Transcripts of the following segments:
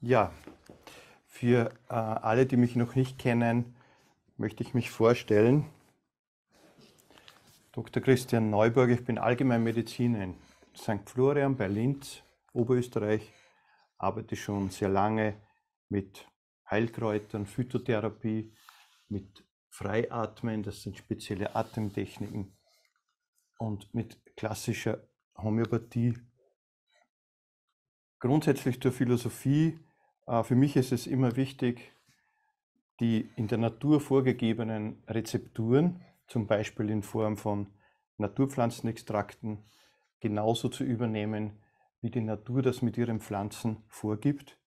Ja, für äh, alle, die mich noch nicht kennen, möchte ich mich vorstellen. Dr. Christian Neuburg, ich bin Allgemeinmediziner in St. Florian bei Linz, Oberösterreich, arbeite schon sehr lange mit Heilkräutern, Phytotherapie, mit Freiatmen, das sind spezielle Atemtechniken und mit klassischer Homöopathie. Grundsätzlich zur Philosophie, äh, für mich ist es immer wichtig, die in der Natur vorgegebenen Rezepturen, zum Beispiel in Form von Naturpflanzenextrakten, genauso zu übernehmen, wie die Natur das mit ihren Pflanzen vorgibt.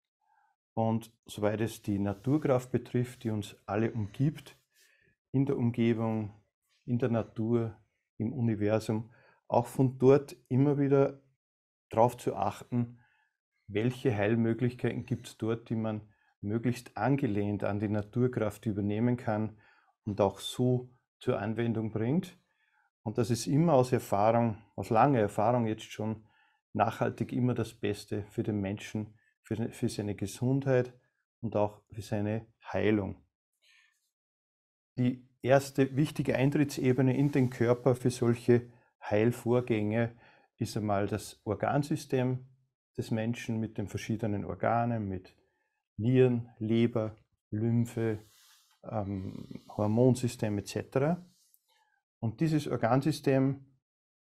Und soweit es die Naturkraft betrifft, die uns alle umgibt, in der Umgebung, in der Natur, im Universum, auch von dort immer wieder darauf zu achten, welche Heilmöglichkeiten gibt es dort, die man möglichst angelehnt an die Naturkraft übernehmen kann und auch so zur Anwendung bringt. Und das ist immer aus Erfahrung, aus langer Erfahrung jetzt schon nachhaltig immer das Beste für den Menschen, für, für seine Gesundheit und auch für seine Heilung. Die erste wichtige Eintrittsebene in den Körper für solche Heilvorgänge ist einmal das Organsystem, des Menschen mit den verschiedenen Organen, mit Nieren, Leber, Lymphe, ähm, Hormonsystem etc. Und dieses Organsystem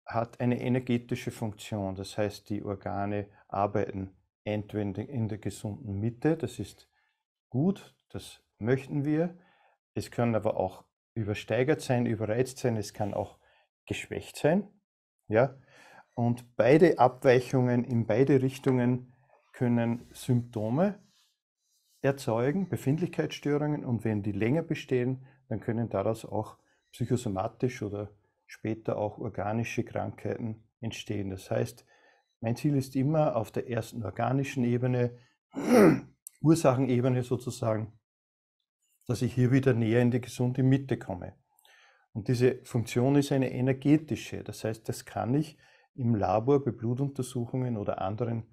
hat eine energetische Funktion, das heißt, die Organe arbeiten entweder in der gesunden Mitte, das ist gut, das möchten wir. Es kann aber auch übersteigert sein, überreizt sein, es kann auch geschwächt sein. Ja? Und beide Abweichungen in beide Richtungen können Symptome erzeugen, Befindlichkeitsstörungen. Und wenn die länger bestehen, dann können daraus auch psychosomatisch oder später auch organische Krankheiten entstehen. Das heißt, mein Ziel ist immer auf der ersten organischen Ebene, Ursachenebene sozusagen, dass ich hier wieder näher in die gesunde Mitte komme. Und diese Funktion ist eine energetische. Das heißt, das kann ich im Labor bei Blutuntersuchungen oder anderen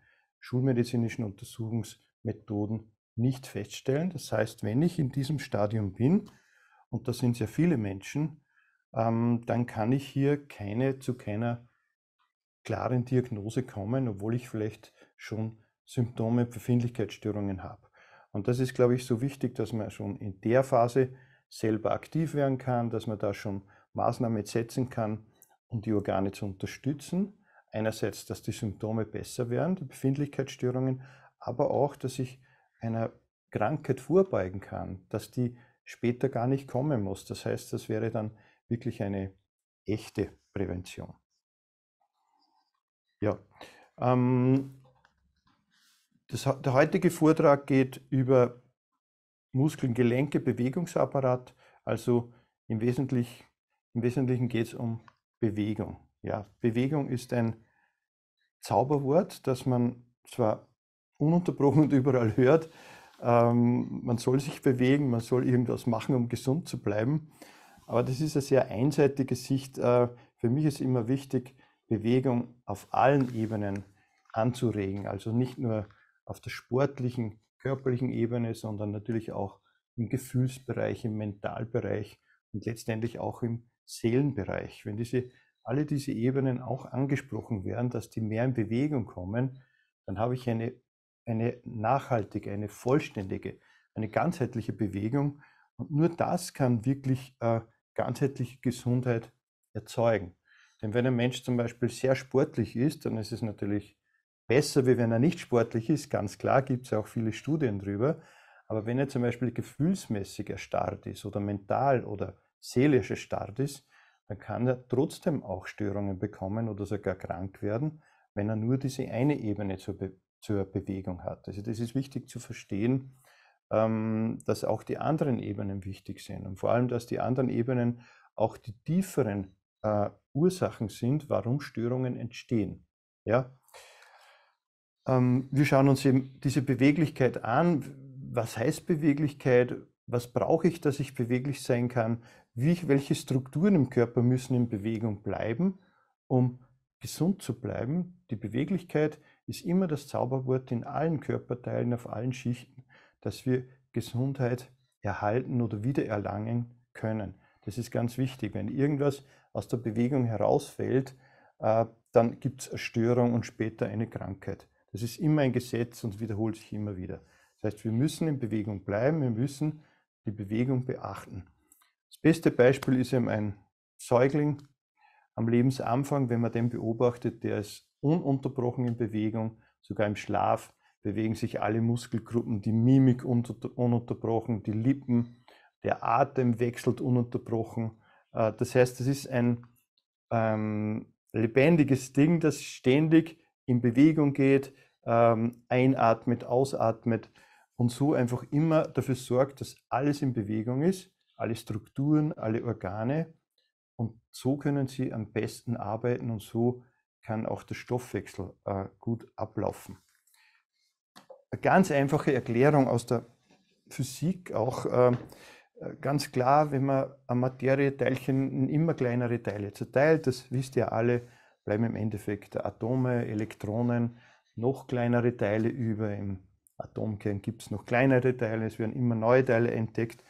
schulmedizinischen Untersuchungsmethoden nicht feststellen. Das heißt, wenn ich in diesem Stadium bin, und das sind sehr viele Menschen, ähm, dann kann ich hier keine zu keiner klaren Diagnose kommen, obwohl ich vielleicht schon Symptome, Befindlichkeitsstörungen habe. Und das ist, glaube ich, so wichtig, dass man schon in der Phase selber aktiv werden kann, dass man da schon Maßnahmen setzen kann, um die Organe zu unterstützen. Einerseits, dass die Symptome besser werden, die Befindlichkeitsstörungen, aber auch, dass ich einer Krankheit vorbeugen kann, dass die später gar nicht kommen muss. Das heißt, das wäre dann wirklich eine echte Prävention. Ja, ähm, das, der heutige Vortrag geht über Muskeln, Gelenke, Bewegungsapparat. Also im, Wesentlich, im Wesentlichen geht es um Bewegung. Ja, Bewegung ist ein Zauberwort, das man zwar ununterbrochen und überall hört. Ähm, man soll sich bewegen, man soll irgendwas machen, um gesund zu bleiben. Aber das ist eine sehr einseitige Sicht. Äh, für mich ist immer wichtig, Bewegung auf allen Ebenen anzuregen. Also nicht nur auf der sportlichen, körperlichen Ebene, sondern natürlich auch im Gefühlsbereich, im Mentalbereich und letztendlich auch im Seelenbereich, wenn diese, alle diese Ebenen auch angesprochen werden, dass die mehr in Bewegung kommen, dann habe ich eine, eine nachhaltige, eine vollständige, eine ganzheitliche Bewegung. Und nur das kann wirklich äh, ganzheitliche Gesundheit erzeugen. Denn wenn ein Mensch zum Beispiel sehr sportlich ist, dann ist es natürlich besser, wie wenn er nicht sportlich ist. Ganz klar gibt es ja auch viele Studien drüber. Aber wenn er zum Beispiel gefühlsmäßig erstarrt ist oder mental oder seelische Start ist, dann kann er trotzdem auch Störungen bekommen oder sogar krank werden, wenn er nur diese eine Ebene zur, Be zur Bewegung hat. Also das ist wichtig zu verstehen, ähm, dass auch die anderen Ebenen wichtig sind und vor allem, dass die anderen Ebenen auch die tieferen äh, Ursachen sind, warum Störungen entstehen. Ja? Ähm, wir schauen uns eben diese Beweglichkeit an. Was heißt Beweglichkeit? Was brauche ich, dass ich beweglich sein kann? wie, welche Strukturen im Körper müssen in Bewegung bleiben, um gesund zu bleiben. Die Beweglichkeit ist immer das Zauberwort in allen Körperteilen, auf allen Schichten, dass wir Gesundheit erhalten oder wiedererlangen können. Das ist ganz wichtig. Wenn irgendwas aus der Bewegung herausfällt, äh, dann gibt es eine Störung und später eine Krankheit. Das ist immer ein Gesetz und wiederholt sich immer wieder. Das heißt, wir müssen in Bewegung bleiben, wir müssen die Bewegung beachten. Das beste Beispiel ist eben ein Säugling am Lebensanfang, wenn man den beobachtet, der ist ununterbrochen in Bewegung, sogar im Schlaf bewegen sich alle Muskelgruppen, die Mimik ununterbrochen, die Lippen, der Atem wechselt ununterbrochen. Äh, das heißt, es ist ein ähm, lebendiges Ding, das ständig in Bewegung geht, ähm, einatmet, ausatmet und so einfach immer dafür sorgt, dass alles in Bewegung ist alle Strukturen, alle Organe. Und so können sie am besten arbeiten und so kann auch der Stoffwechsel äh, gut ablaufen. Eine ganz einfache Erklärung aus der Physik, auch ähm, äh, ganz klar, wenn man ein Materieteilchen in immer kleinere Teile zerteilt, das wisst ihr alle, bleiben im Endeffekt Atome, Elektronen, noch kleinere Teile über. Im Atomkern gibt es noch kleinere Teile, es werden immer neue Teile entdeckt.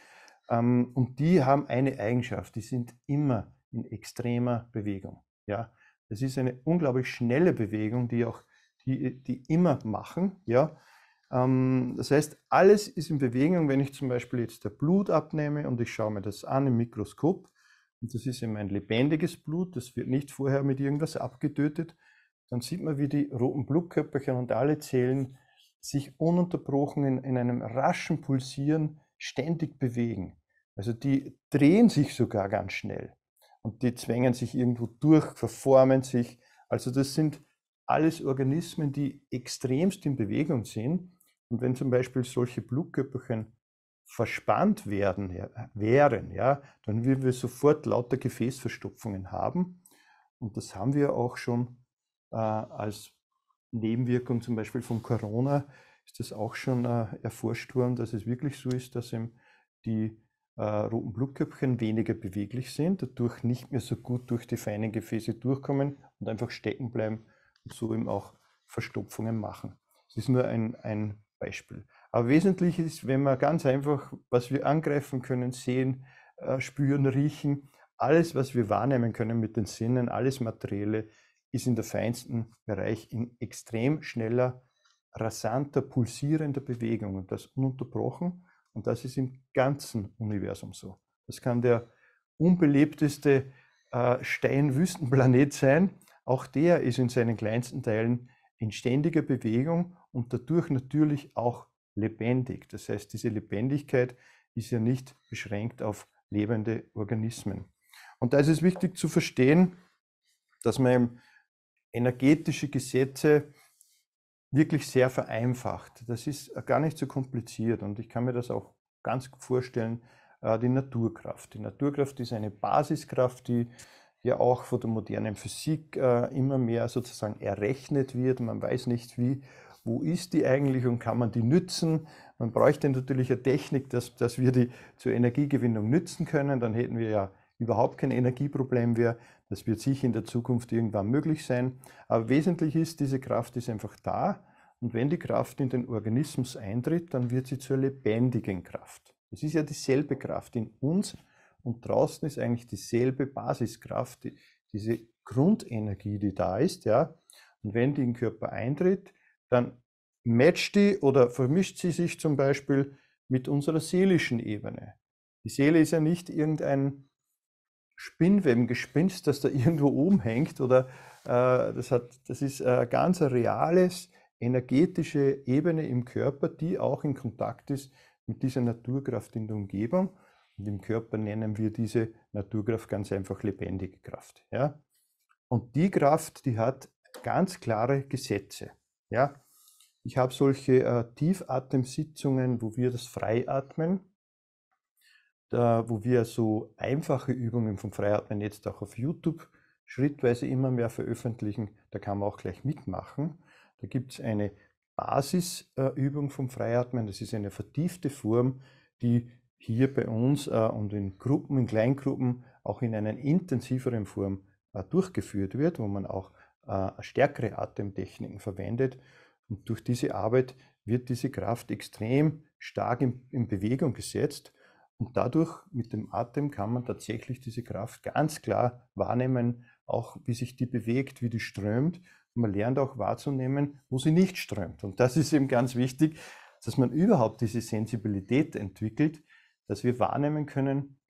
Ähm, und die haben eine Eigenschaft, die sind immer in extremer Bewegung. Ja? Das ist eine unglaublich schnelle Bewegung, die auch die, die immer machen. Ja? Ähm, das heißt, alles ist in Bewegung. Wenn ich zum Beispiel jetzt der Blut abnehme und ich schaue mir das an im Mikroskop, und das ist eben ein lebendiges Blut, das wird nicht vorher mit irgendwas abgetötet, dann sieht man, wie die roten Blutkörperchen und alle Zellen sich ununterbrochen in, in einem raschen Pulsieren ständig bewegen. Also die drehen sich sogar ganz schnell und die zwängen sich irgendwo durch, verformen sich. Also das sind alles Organismen, die extremst in Bewegung sind. Und wenn zum Beispiel solche Blutkörperchen verspannt werden, ja, wären, ja, dann würden wir sofort lauter Gefäßverstopfungen haben. Und das haben wir auch schon äh, als Nebenwirkung zum Beispiel von Corona ist das auch schon äh, erforscht worden, dass es wirklich so ist, dass eben die äh, roten Blutköpfchen weniger beweglich sind, dadurch nicht mehr so gut durch die feinen Gefäße durchkommen und einfach stecken bleiben und so eben auch Verstopfungen machen. Das ist nur ein, ein Beispiel. Aber wesentlich ist, wenn wir ganz einfach, was wir angreifen können, sehen, äh, spüren, riechen, alles, was wir wahrnehmen können mit den Sinnen, alles Materielle, ist in der feinsten Bereich in extrem schneller rasanter, pulsierender Bewegung und das ununterbrochen. Und das ist im ganzen Universum so. Das kann der unbelebteste äh, Steinwüstenplanet sein. Auch der ist in seinen kleinsten Teilen in ständiger Bewegung und dadurch natürlich auch lebendig. Das heißt, diese Lebendigkeit ist ja nicht beschränkt auf lebende Organismen. Und da ist es wichtig zu verstehen, dass man energetische Gesetze wirklich sehr vereinfacht. Das ist äh, gar nicht so kompliziert und ich kann mir das auch ganz gut vorstellen, äh, die Naturkraft. Die Naturkraft ist eine Basiskraft, die ja auch von der modernen Physik äh, immer mehr sozusagen errechnet wird. Man weiß nicht, wie, wo ist die eigentlich und kann man die nützen. Man bräuchte natürlich eine Technik, dass, dass wir die zur Energiegewinnung nützen können. Dann hätten wir ja überhaupt kein Energieproblem mehr. Das wird sicher in der Zukunft irgendwann möglich sein. Aber wesentlich ist, diese Kraft ist einfach da. Und wenn die Kraft in den Organismus eintritt, dann wird sie zur lebendigen Kraft. Es ist ja dieselbe Kraft in uns und draußen ist eigentlich dieselbe Basiskraft, die, diese Grundenergie, die da ist. Ja? Und wenn die in den Körper eintritt, dann matcht die oder vermischt sie sich zum Beispiel mit unserer seelischen Ebene. Die Seele ist ja nicht irgendein Spinnwebengespinst, das da irgendwo oben hängt. Oder äh, das, hat, das ist äh, ganz ein reales, energetische Ebene im Körper, die auch in Kontakt ist mit dieser Naturkraft in der Umgebung. Und im Körper nennen wir diese Naturkraft ganz einfach lebendige Kraft. Ja? Und die Kraft, die hat ganz klare Gesetze. Ja? Ich habe solche äh, Tiefatemsitzungen, wo wir das Freiatmen da, wo wir so einfache Übungen vom Freiatmen jetzt auch auf YouTube schrittweise immer mehr veröffentlichen. Da kann man auch gleich mitmachen. Da gibt es eine Basisübung äh, vom Freiatmen. Das ist eine vertiefte Form, die hier bei uns äh, und in Gruppen, in Kleingruppen auch in einer intensiveren Form äh, durchgeführt wird, wo man auch äh, stärkere Atemtechniken verwendet. Und durch diese Arbeit wird diese Kraft extrem stark in, in Bewegung gesetzt und dadurch mit dem Atem kann man tatsächlich diese Kraft ganz klar wahrnehmen, auch wie sich die bewegt, wie die strömt. Und man lernt auch wahrzunehmen, wo sie nicht strömt. Und das ist eben ganz wichtig, dass man überhaupt diese Sensibilität entwickelt, dass wir wahrnehmen können,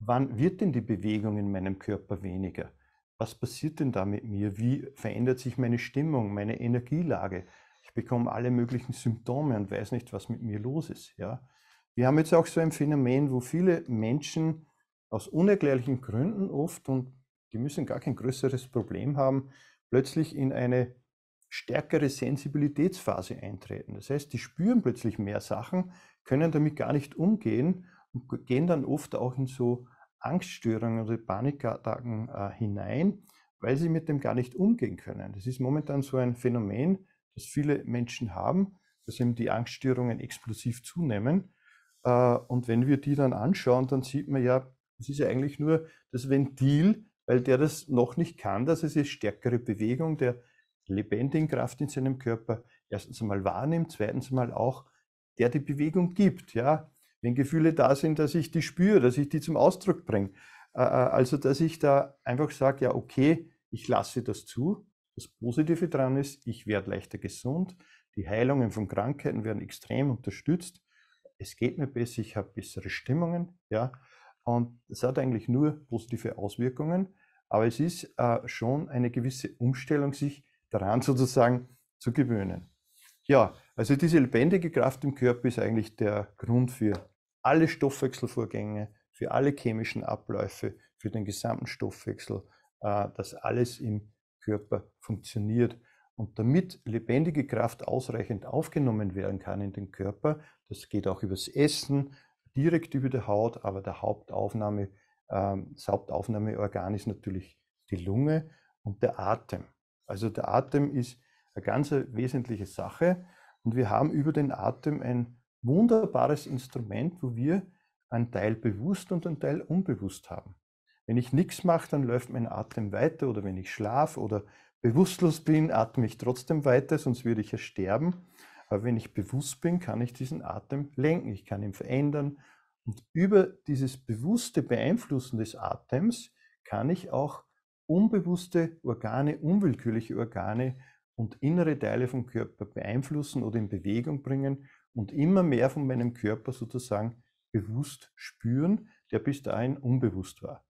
wann wird denn die Bewegung in meinem Körper weniger? Was passiert denn da mit mir? Wie verändert sich meine Stimmung, meine Energielage? Ich bekomme alle möglichen Symptome und weiß nicht, was mit mir los ist. Ja? Wir haben jetzt auch so ein Phänomen, wo viele Menschen aus unerklärlichen Gründen oft, und die müssen gar kein größeres Problem haben, plötzlich in eine stärkere Sensibilitätsphase eintreten. Das heißt, die spüren plötzlich mehr Sachen, können damit gar nicht umgehen und gehen dann oft auch in so Angststörungen oder Panikattacken äh, hinein, weil sie mit dem gar nicht umgehen können. Das ist momentan so ein Phänomen, das viele Menschen haben, dass eben die Angststörungen explosiv zunehmen äh, und wenn wir die dann anschauen, dann sieht man ja, es ist ja eigentlich nur das Ventil, weil der das noch nicht kann, dass es eine stärkere Bewegung der lebendigen Kraft in seinem Körper erstens einmal wahrnimmt, zweitens einmal auch der die Bewegung gibt. Ja? Wenn Gefühle da sind, dass ich die spüre, dass ich die zum Ausdruck bringe. Äh, äh, also, dass ich da einfach sage, ja, okay, ich lasse das zu. Das Positive daran ist, ich werde leichter gesund. Die Heilungen von Krankheiten werden extrem unterstützt es geht mir besser, ich habe bessere Stimmungen, ja. Und es hat eigentlich nur positive Auswirkungen, aber es ist äh, schon eine gewisse Umstellung, sich daran sozusagen zu gewöhnen. Ja, also diese lebendige Kraft im Körper ist eigentlich der Grund für alle Stoffwechselvorgänge, für alle chemischen Abläufe, für den gesamten Stoffwechsel, äh, dass alles im Körper funktioniert. Und damit lebendige Kraft ausreichend aufgenommen werden kann in den Körper, das geht auch übers Essen, direkt über die Haut, aber der Hauptaufnahme, ähm, das Hauptaufnahmeorgan ist natürlich die Lunge und der Atem. Also der Atem ist eine ganz wesentliche Sache und wir haben über den Atem ein wunderbares Instrument, wo wir einen Teil bewusst und einen Teil unbewusst haben. Wenn ich nichts mache, dann läuft mein Atem weiter oder wenn ich schlafe oder bewusstlos bin, atme ich trotzdem weiter, sonst würde ich ja sterben. Aber wenn ich bewusst bin, kann ich diesen Atem lenken, ich kann ihn verändern. Und über dieses bewusste Beeinflussen des Atems kann ich auch unbewusste Organe, unwillkürliche Organe und innere Teile vom Körper beeinflussen oder in Bewegung bringen und immer mehr von meinem Körper sozusagen bewusst spüren, der bis dahin unbewusst war.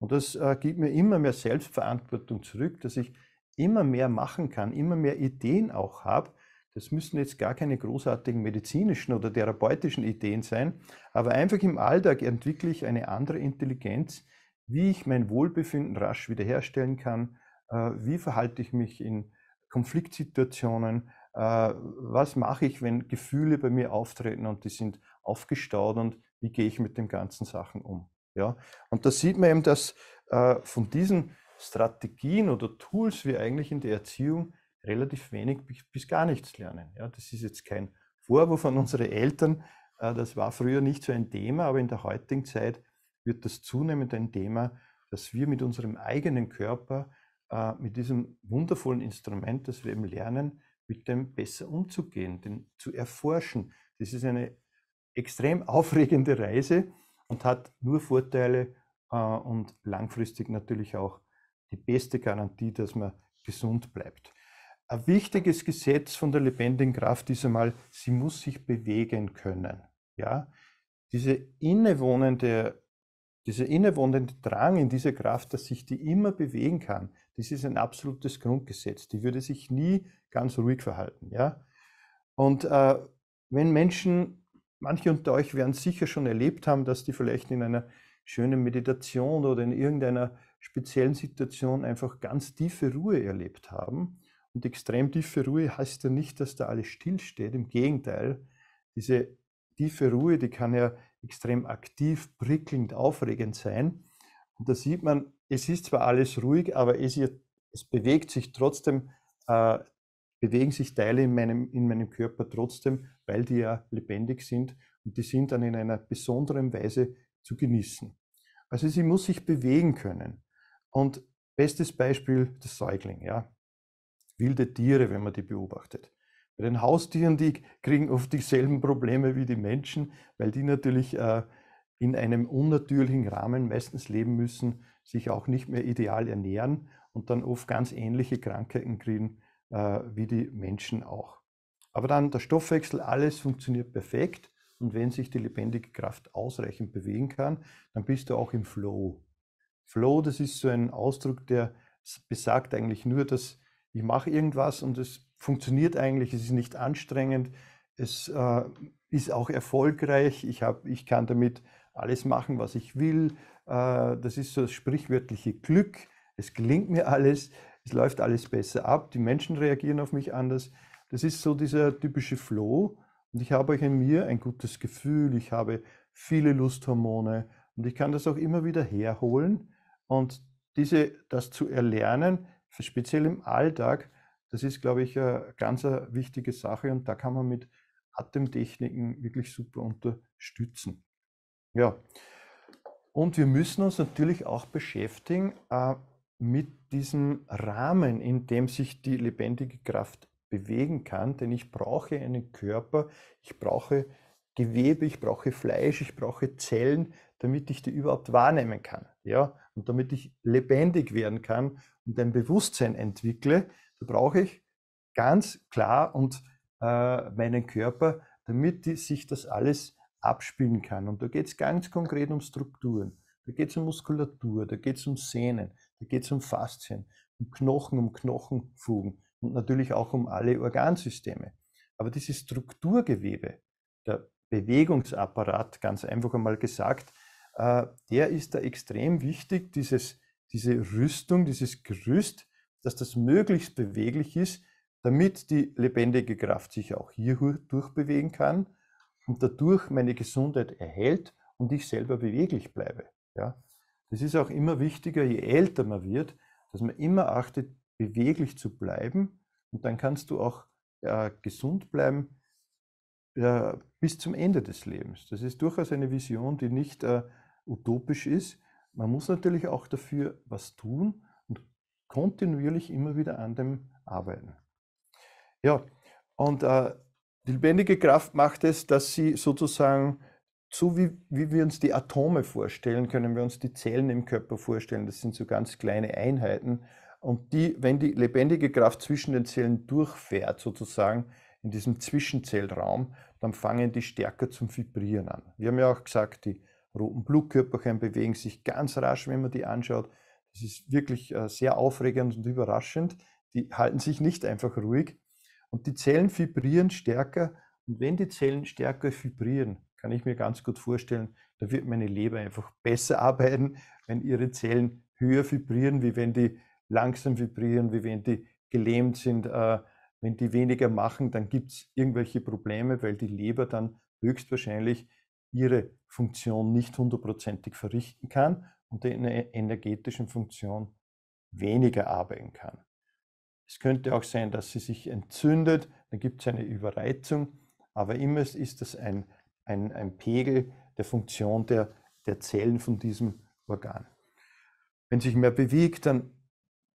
Und das äh, gibt mir immer mehr Selbstverantwortung zurück, dass ich immer mehr machen kann, immer mehr Ideen auch habe. Das müssen jetzt gar keine großartigen medizinischen oder therapeutischen Ideen sein, aber einfach im Alltag entwickle ich eine andere Intelligenz, wie ich mein Wohlbefinden rasch wiederherstellen kann, äh, wie verhalte ich mich in Konfliktsituationen, äh, was mache ich, wenn Gefühle bei mir auftreten und die sind aufgestaut und wie gehe ich mit den ganzen Sachen um. Ja? Und da sieht man eben, dass äh, von diesen Strategien oder Tools wir eigentlich in der Erziehung relativ wenig bis gar nichts lernen. Ja, das ist jetzt kein Vorwurf an unsere Eltern, äh, das war früher nicht so ein Thema, aber in der heutigen Zeit wird das zunehmend ein Thema, dass wir mit unserem eigenen Körper, äh, mit diesem wundervollen Instrument, das wir eben lernen, mit dem besser umzugehen, den zu erforschen. Das ist eine extrem aufregende Reise und hat nur Vorteile äh, und langfristig natürlich auch die beste Garantie, dass man gesund bleibt. Ein wichtiges Gesetz von der lebendigen Kraft ist einmal, sie muss sich bewegen können. Ja? Diese innewohnende, dieser innewohnende Drang in dieser Kraft, dass sich die immer bewegen kann, das ist ein absolutes Grundgesetz. Die würde sich nie ganz ruhig verhalten. Ja? Und äh, wenn Menschen, manche unter euch werden sicher schon erlebt haben, dass die vielleicht in einer schönen Meditation oder in irgendeiner speziellen Situation einfach ganz tiefe Ruhe erlebt haben. Und extrem tiefe Ruhe heißt ja nicht, dass da alles stillsteht. Im Gegenteil, diese tiefe Ruhe, die kann ja extrem aktiv, prickelnd, aufregend sein. Und da sieht man, es ist zwar alles ruhig, aber es, es bewegt sich trotzdem, äh, bewegen sich Teile in meinem, in meinem Körper trotzdem, weil die ja lebendig sind und die sind dann in einer besonderen Weise zu genießen. Also sie muss sich bewegen können. Und bestes Beispiel das Säugling, ja. Wilde Tiere, wenn man die beobachtet. Bei den Haustieren, die kriegen oft dieselben Probleme wie die Menschen, weil die natürlich äh, in einem unnatürlichen Rahmen meistens leben müssen, sich auch nicht mehr ideal ernähren und dann oft ganz ähnliche Krankheiten kriegen äh, wie die Menschen auch. Aber dann der Stoffwechsel, alles funktioniert perfekt und wenn sich die lebendige Kraft ausreichend bewegen kann, dann bist du auch im Flow. Flow, das ist so ein Ausdruck, der besagt eigentlich nur, dass ich mache irgendwas und es funktioniert eigentlich, es ist nicht anstrengend, es äh, ist auch erfolgreich, ich, hab, ich kann damit alles machen, was ich will. Äh, das ist so das sprichwörtliche Glück, es gelingt mir alles, es läuft alles besser ab, die Menschen reagieren auf mich anders. Das ist so dieser typische Flow und ich habe euch in mir ein gutes Gefühl, ich habe viele Lusthormone und ich kann das auch immer wieder herholen und diese, das zu erlernen, speziell im Alltag, das ist, glaube ich, eine ganz äh, wichtige Sache und da kann man mit Atemtechniken wirklich super unterstützen. Ja. Und wir müssen uns natürlich auch beschäftigen äh, mit diesem Rahmen, in dem sich die lebendige Kraft bewegen kann, denn ich brauche einen Körper, ich brauche Gewebe, ich brauche Fleisch, ich brauche Zellen, damit ich die überhaupt wahrnehmen kann. Ja, und damit ich lebendig werden kann und ein Bewusstsein entwickle, da brauche ich ganz klar und äh, meinen Körper, damit die, sich das alles abspielen kann. Und da geht es ganz konkret um Strukturen. Da geht es um Muskulatur, da geht es um Sehnen, da geht es um Faszien, um Knochen, um Knochenfugen und natürlich auch um alle Organsysteme. Aber dieses Strukturgewebe, der Bewegungsapparat, ganz einfach einmal gesagt, äh, der ist da extrem wichtig, dieses, diese Rüstung, dieses Gerüst, dass das möglichst beweglich ist, damit die lebendige Kraft sich auch hier durchbewegen kann und dadurch meine Gesundheit erhält und ich selber beweglich bleibe. Ja? Das ist auch immer wichtiger, je älter man wird, dass man immer achtet, beweglich zu bleiben und dann kannst du auch äh, gesund bleiben äh, bis zum Ende des Lebens. Das ist durchaus eine Vision, die nicht äh, utopisch ist. Man muss natürlich auch dafür was tun und kontinuierlich immer wieder an dem arbeiten. Ja, und äh, die lebendige Kraft macht es, dass sie sozusagen, so wie, wie wir uns die Atome vorstellen, können wir uns die Zellen im Körper vorstellen. Das sind so ganz kleine Einheiten. Und die, wenn die lebendige Kraft zwischen den Zellen durchfährt, sozusagen in diesem Zwischenzellraum, dann fangen die stärker zum Vibrieren an. Wir haben ja auch gesagt, die roten Blutkörperchen bewegen sich ganz rasch, wenn man die anschaut. Das ist wirklich äh, sehr aufregend und überraschend. Die halten sich nicht einfach ruhig. Und die Zellen vibrieren stärker. Und wenn die Zellen stärker vibrieren, kann ich mir ganz gut vorstellen, da wird meine Leber einfach besser arbeiten, wenn ihre Zellen höher vibrieren, wie wenn die langsam vibrieren, wie wenn die gelähmt sind. Äh, wenn die weniger machen, dann gibt es irgendwelche Probleme, weil die Leber dann höchstwahrscheinlich ihre Funktion nicht hundertprozentig verrichten kann und in der energetischen Funktion weniger arbeiten kann. Es könnte auch sein, dass sie sich entzündet, dann gibt es eine Überreizung, aber immer ist das ein, ein, ein Pegel der Funktion der, der Zellen von diesem Organ. Wenn sich mehr bewegt, dann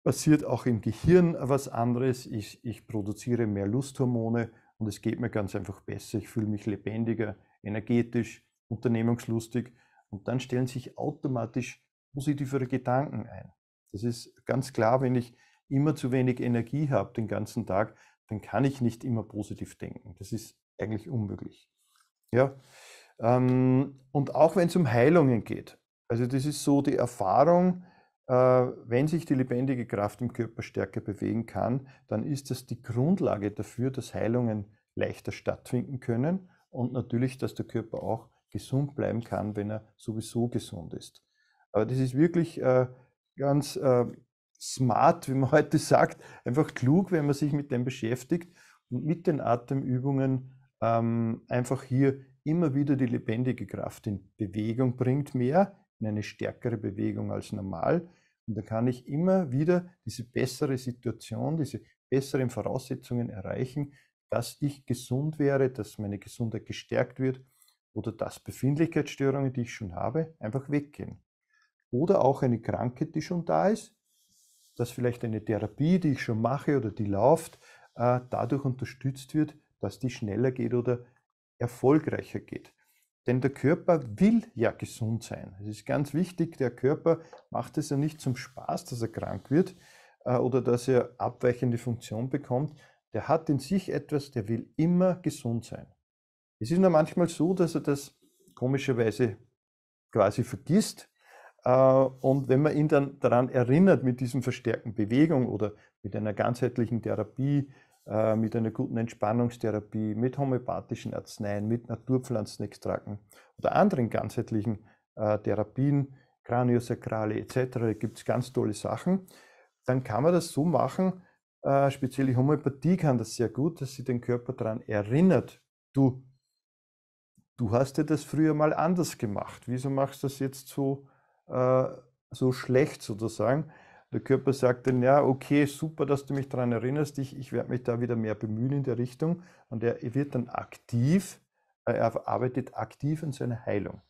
passiert auch im Gehirn was anderes. Ich, ich produziere mehr Lusthormone und es geht mir ganz einfach besser. Ich fühle mich lebendiger, energetisch, unternehmungslustig und dann stellen sich automatisch positivere Gedanken ein. Das ist ganz klar, wenn ich immer zu wenig Energie habe den ganzen Tag, dann kann ich nicht immer positiv denken. Das ist eigentlich unmöglich. Ja. Ähm, und auch wenn es um Heilungen geht, also das ist so die Erfahrung, äh, wenn sich die lebendige Kraft im Körper stärker bewegen kann, dann ist das die Grundlage dafür, dass Heilungen leichter stattfinden können und natürlich, dass der Körper auch gesund bleiben kann, wenn er sowieso gesund ist. Aber das ist wirklich äh, ganz äh, smart, wie man heute sagt, einfach klug, wenn man sich mit dem beschäftigt und mit den Atemübungen ähm, einfach hier immer wieder die lebendige Kraft in Bewegung bringt, mehr in eine stärkere Bewegung als normal. Und da kann ich immer wieder diese bessere Situation, diese besseren Voraussetzungen erreichen, dass ich gesund wäre, dass meine Gesundheit gestärkt wird oder dass Befindlichkeitsstörungen, die ich schon habe, einfach weggehen. Oder auch eine Krankheit, die schon da ist, dass vielleicht eine Therapie, die ich schon mache oder die läuft, äh, dadurch unterstützt wird, dass die schneller geht oder erfolgreicher geht. Denn der Körper will ja gesund sein. Es ist ganz wichtig, der Körper macht es ja nicht zum Spaß, dass er krank wird äh, oder dass er abweichende Funktion bekommt, der hat in sich etwas, der will immer gesund sein. Es ist nur manchmal so, dass er das komischerweise quasi vergisst. Äh, und wenn man ihn dann daran erinnert mit diesem verstärkten Bewegung oder mit einer ganzheitlichen Therapie, äh, mit einer guten Entspannungstherapie, mit homöopathischen Arzneien, mit Naturpflanzenextrakten oder anderen ganzheitlichen äh, Therapien, Kraniosakrale etc., gibt es ganz tolle Sachen, dann kann man das so machen, äh, speziell Homöopathie kann das sehr gut, dass sie den Körper daran erinnert, du, du hast dir ja das früher mal anders gemacht. Wieso machst du das jetzt so, äh, so schlecht sozusagen? Der Körper sagt dann, ja, okay, super, dass du mich daran erinnerst, ich, ich werde mich da wieder mehr bemühen in der Richtung. Und er wird dann aktiv, äh, er arbeitet aktiv an seiner Heilung.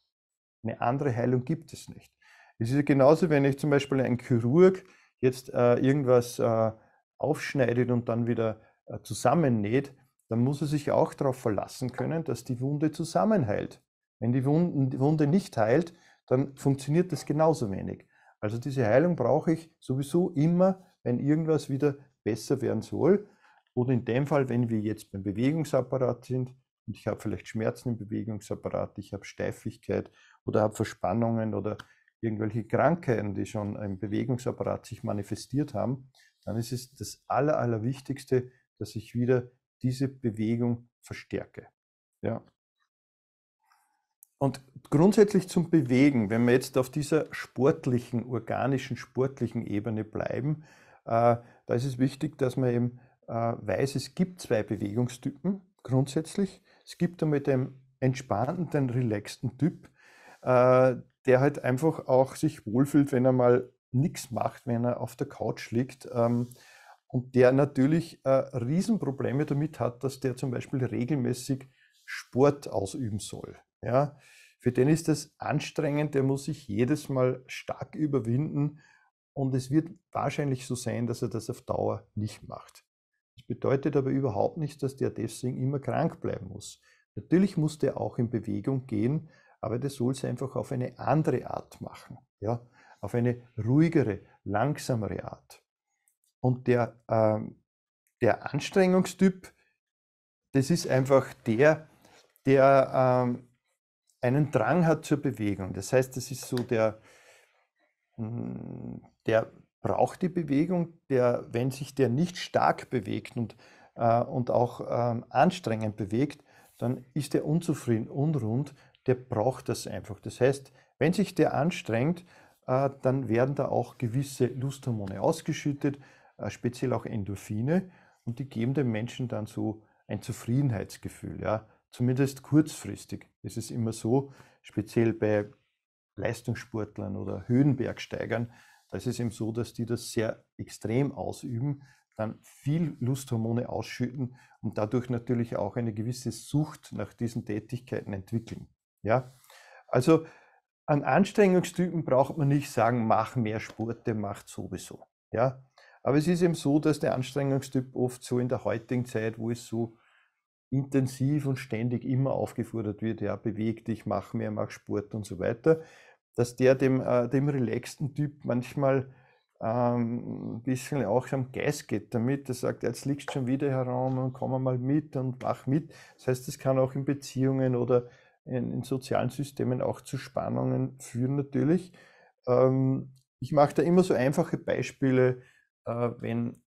Eine andere Heilung gibt es nicht. Es ist genauso, wenn ich zum Beispiel ein Chirurg jetzt äh, irgendwas äh, aufschneidet und dann wieder äh, zusammennäht, dann muss er sich auch darauf verlassen können, dass die Wunde zusammenheilt. Wenn die Wunde nicht heilt, dann funktioniert das genauso wenig. Also diese Heilung brauche ich sowieso immer, wenn irgendwas wieder besser werden soll. Oder in dem Fall, wenn wir jetzt beim Bewegungsapparat sind und ich habe vielleicht Schmerzen im Bewegungsapparat, ich habe Steifigkeit oder habe Verspannungen oder irgendwelche Krankheiten, die schon im Bewegungsapparat sich manifestiert haben, dann ist es das Aller, Allerwichtigste, dass ich wieder diese Bewegung verstärke. Ja. Und grundsätzlich zum Bewegen, wenn wir jetzt auf dieser sportlichen, organischen, sportlichen Ebene bleiben, äh, da ist es wichtig, dass man eben äh, weiß, es gibt zwei Bewegungstypen grundsätzlich. Es gibt einmal den entspannten, relaxten Typ, äh, der halt einfach auch sich wohlfühlt, wenn er mal nichts macht, wenn er auf der Couch liegt. Ähm, und der natürlich äh, Riesenprobleme damit hat, dass der zum Beispiel regelmäßig Sport ausüben soll. Ja? Für den ist das anstrengend, der muss sich jedes Mal stark überwinden und es wird wahrscheinlich so sein, dass er das auf Dauer nicht macht. Das bedeutet aber überhaupt nicht, dass der deswegen immer krank bleiben muss. Natürlich muss der auch in Bewegung gehen, aber der soll es einfach auf eine andere Art machen. Ja? auf eine ruhigere, langsamere Art. Und der, äh, der Anstrengungstyp, das ist einfach der, der äh, einen Drang hat zur Bewegung. Das heißt, das ist so der, hm, der braucht die Bewegung, der, wenn sich der nicht stark bewegt und, äh, und auch ähm, anstrengend bewegt, dann ist der unzufrieden, unrund, der braucht das einfach. Das heißt, wenn sich der anstrengt, äh, dann werden da auch gewisse Lusthormone ausgeschüttet, äh, speziell auch Endorphine, und die geben dem Menschen dann so ein Zufriedenheitsgefühl, ja, zumindest kurzfristig. Es ist immer so, speziell bei Leistungssportlern oder Höhenbergsteigern, da ist es eben so, dass die das sehr extrem ausüben, dann viel Lusthormone ausschütten und dadurch natürlich auch eine gewisse Sucht nach diesen Tätigkeiten entwickeln. Ja, also an Anstrengungstypen braucht man nicht sagen, mach mehr Sport, der macht sowieso. Ja? Aber es ist eben so, dass der Anstrengungstyp oft so in der heutigen Zeit, wo es so intensiv und ständig immer aufgefordert wird, ja, beweg dich, mach mehr, mach Sport und so weiter, dass der dem, äh, dem relaxten Typ manchmal ähm, ein bisschen auch am Geist geht damit, der sagt, jetzt liegst du schon wieder herum und komm mal mit und mach mit. Das heißt, das kann auch in Beziehungen oder in, in sozialen Systemen auch zu Spannungen führen natürlich. Ähm, ich mache da immer so einfache Beispiele, äh, wenn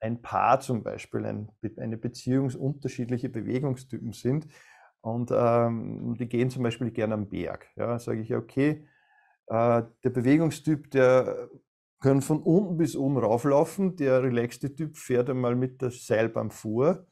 ein Paar zum Beispiel, ein, eine Beziehung, unterschiedliche Bewegungstypen sind und ähm, die gehen zum Beispiel gerne am Berg. Ja, sage ich, ja, okay, äh, der Bewegungstyp, der kann von unten bis oben rauflaufen, der relaxte Typ fährt einmal mit der Seilbahn vor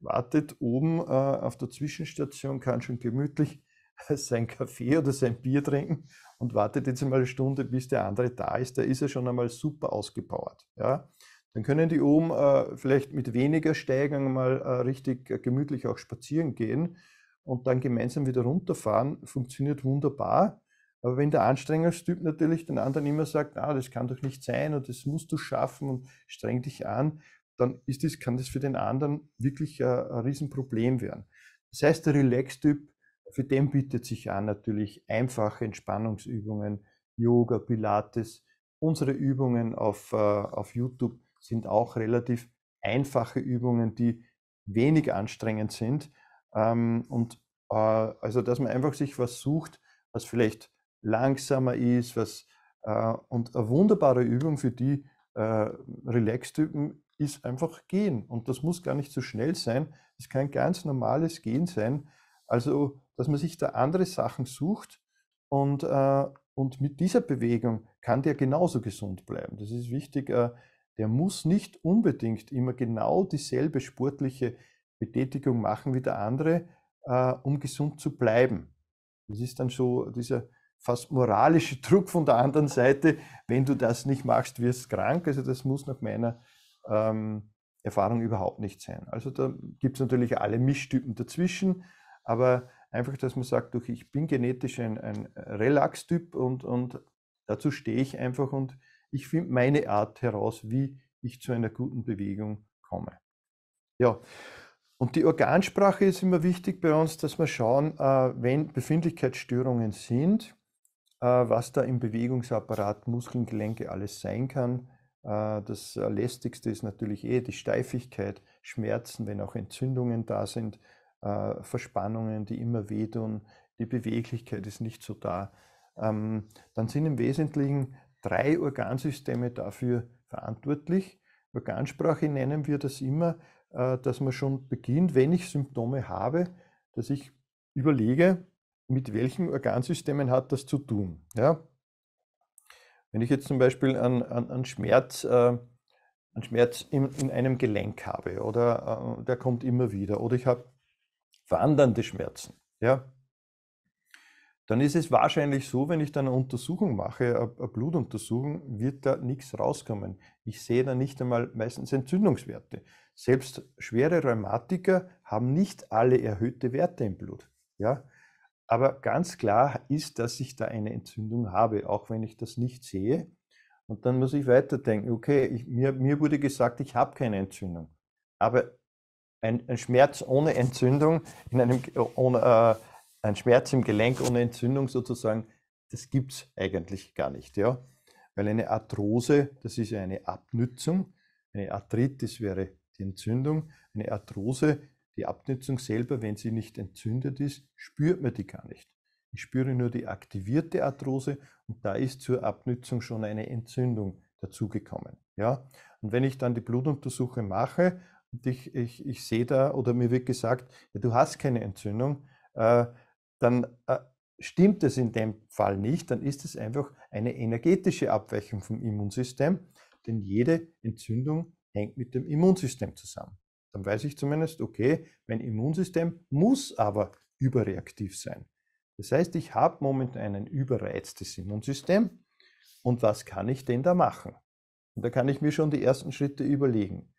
wartet oben äh, auf der Zwischenstation, kann schon gemütlich sein Kaffee oder sein Bier trinken und wartet jetzt einmal eine Stunde, bis der andere da ist. Da ist er schon einmal super ausgepowert. Ja? Dann können die oben äh, vielleicht mit weniger Steigung mal äh, richtig äh, gemütlich auch spazieren gehen und dann gemeinsam wieder runterfahren. Funktioniert wunderbar. Aber wenn der Anstrengungstyp natürlich den anderen immer sagt, ah, das kann doch nicht sein und das musst du schaffen und streng dich an, dann ist das, kann das für den anderen wirklich ein, äh, ein Riesenproblem werden. Das heißt, der Relax-Typ, für den bietet sich an natürlich einfache Entspannungsübungen, Yoga, Pilates. Unsere Übungen auf, äh, auf YouTube sind auch relativ einfache Übungen, die wenig anstrengend sind. Ähm, und äh, also, dass man einfach sich was sucht, was vielleicht langsamer ist, was äh, und eine wunderbare Übung für die äh, Relax-Typen ist einfach Gehen. Und das muss gar nicht so schnell sein. Es kann ganz normales Gehen sein. Also, dass man sich da andere Sachen sucht und, äh, und mit dieser Bewegung kann der genauso gesund bleiben. Das ist wichtig. Äh, der muss nicht unbedingt immer genau dieselbe sportliche Betätigung machen wie der andere, äh, um gesund zu bleiben. Das ist dann so dieser fast moralische Druck von der anderen Seite, wenn du das nicht machst, wirst du krank. Also das muss nach meiner ähm, Erfahrung überhaupt nicht sein. Also da gibt es natürlich alle Mischtypen dazwischen, aber einfach, dass man sagt, okay, ich bin genetisch ein, ein Relax-Typ und, und dazu stehe ich einfach und ich finde meine Art heraus, wie ich zu einer guten Bewegung komme. Ja, und die Organsprache ist immer wichtig bei uns, dass wir schauen, äh, wenn Befindlichkeitsstörungen sind, äh, was da im Bewegungsapparat Muskelgelenke alles sein kann, äh, das lästigste ist natürlich eh die Steifigkeit, Schmerzen, wenn auch Entzündungen da sind, äh, Verspannungen, die immer wehtun, die Beweglichkeit ist nicht so da. Ähm, dann sind im Wesentlichen drei Organsysteme dafür verantwortlich. Organsprache nennen wir das immer, äh, dass man schon beginnt, wenn ich Symptome habe, dass ich überlege, mit welchen Organsystemen hat das zu tun. Ja? Wenn ich jetzt zum Beispiel einen, einen Schmerz, äh, einen Schmerz in, in, einem Gelenk habe oder äh, der kommt immer wieder oder ich habe wandernde Schmerzen, ja, dann ist es wahrscheinlich so, wenn ich dann eine Untersuchung mache, eine Blutuntersuchung, wird da nichts rauskommen. Ich sehe da nicht einmal meistens Entzündungswerte. Selbst schwere Rheumatiker haben nicht alle erhöhte Werte im Blut. Ja? Aber ganz klar ist, dass ich da eine Entzündung habe, auch wenn ich das nicht sehe. Und dann muss ich weiterdenken, okay, ich, mir, mir wurde gesagt, ich habe keine Entzündung. Aber ein, ein, Schmerz ohne Entzündung, in einem, ohne, äh, ein Schmerz im Gelenk ohne Entzündung sozusagen, das gibt es eigentlich gar nicht. Ja? Weil eine Arthrose, das ist ja eine Abnützung, eine Arthritis wäre die Entzündung, eine Arthrose die Abnutzung selber, wenn sie nicht entzündet ist, spürt man die gar nicht. Ich spüre nur die aktivierte Arthrose und da ist zur Abnutzung schon eine Entzündung dazugekommen. Ja? Und wenn ich dann die Blutuntersuche mache und ich, ich, ich sehe da oder mir wird gesagt, ja, du hast keine Entzündung, äh, dann äh, stimmt es in dem Fall nicht, dann ist es einfach eine energetische Abweichung vom Immunsystem, denn jede Entzündung hängt mit dem Immunsystem zusammen. Dann weiß ich zumindest, okay, mein Immunsystem muss aber überreaktiv sein. Das heißt, ich habe momentan ein überreiztes Immunsystem und was kann ich denn da machen? Und da kann ich mir schon die ersten Schritte überlegen.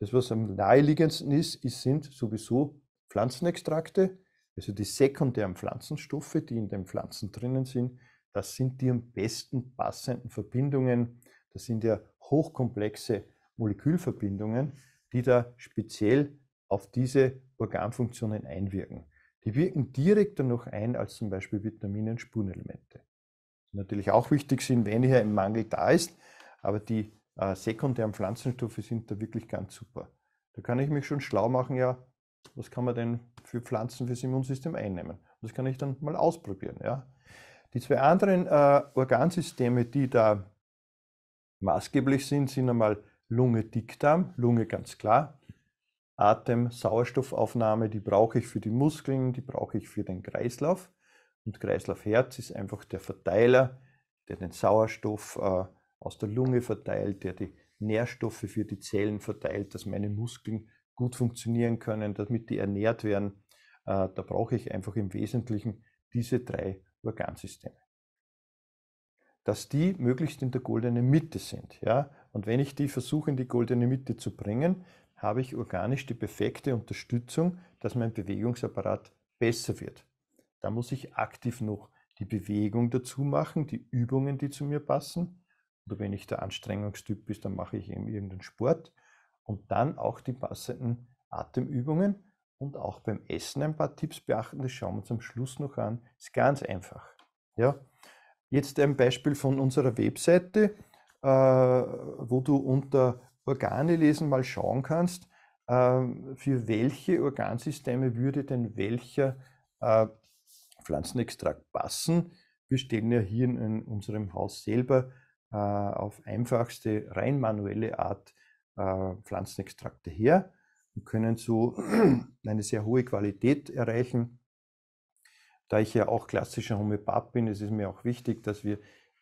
Das, was am naheliegendsten ist, ist sind sowieso Pflanzenextrakte, also die sekundären Pflanzenstoffe, die in den Pflanzen drinnen sind. Das sind die am besten passenden Verbindungen. Das sind ja hochkomplexe Molekülverbindungen die da speziell auf diese Organfunktionen einwirken. Die wirken direkter noch ein als zum Beispiel Vitamine und Spurenelemente. Die natürlich auch wichtig sind, wenn hier ein Mangel da ist, aber die äh, sekundären Pflanzenstoffe sind da wirklich ganz super. Da kann ich mich schon schlau machen, ja, was kann man denn für Pflanzen fürs Immunsystem einnehmen? Das kann ich dann mal ausprobieren. Ja. Die zwei anderen äh, Organsysteme, die da maßgeblich sind, sind einmal Lunge, Dickdarm. Lunge ganz klar. Atem, Sauerstoffaufnahme, die brauche ich für die Muskeln, die brauche ich für den Kreislauf. Und Kreislaufherz ist einfach der Verteiler, der den Sauerstoff äh, aus der Lunge verteilt, der die Nährstoffe für die Zellen verteilt, dass meine Muskeln gut funktionieren können, damit die ernährt werden. Äh, da brauche ich einfach im Wesentlichen diese drei Organsysteme. Dass die möglichst in der goldenen Mitte sind. Ja? Und wenn ich die versuche, in die goldene Mitte zu bringen, habe ich organisch die perfekte Unterstützung, dass mein Bewegungsapparat besser wird. Da muss ich aktiv noch die Bewegung dazu machen, die Übungen, die zu mir passen. Oder wenn ich der Anstrengungstyp bin, dann mache ich eben irgendeinen Sport. Und dann auch die passenden Atemübungen und auch beim Essen ein paar Tipps beachten. Das schauen wir uns am Schluss noch an. Ist ganz einfach. Ja. Jetzt ein Beispiel von unserer Webseite. Äh, wo du unter Organe lesen mal schauen kannst, ähm, für welche Organsysteme würde denn welcher äh, Pflanzenextrakt passen. Wir stellen ja hier in unserem Haus selber äh, auf einfachste, rein manuelle Art Pflanzenextrakte her und können so eine sehr hohe Qualität erreichen. Da ich ja auch klassischer Homöopath bin, ist es mir auch wichtig, dass wir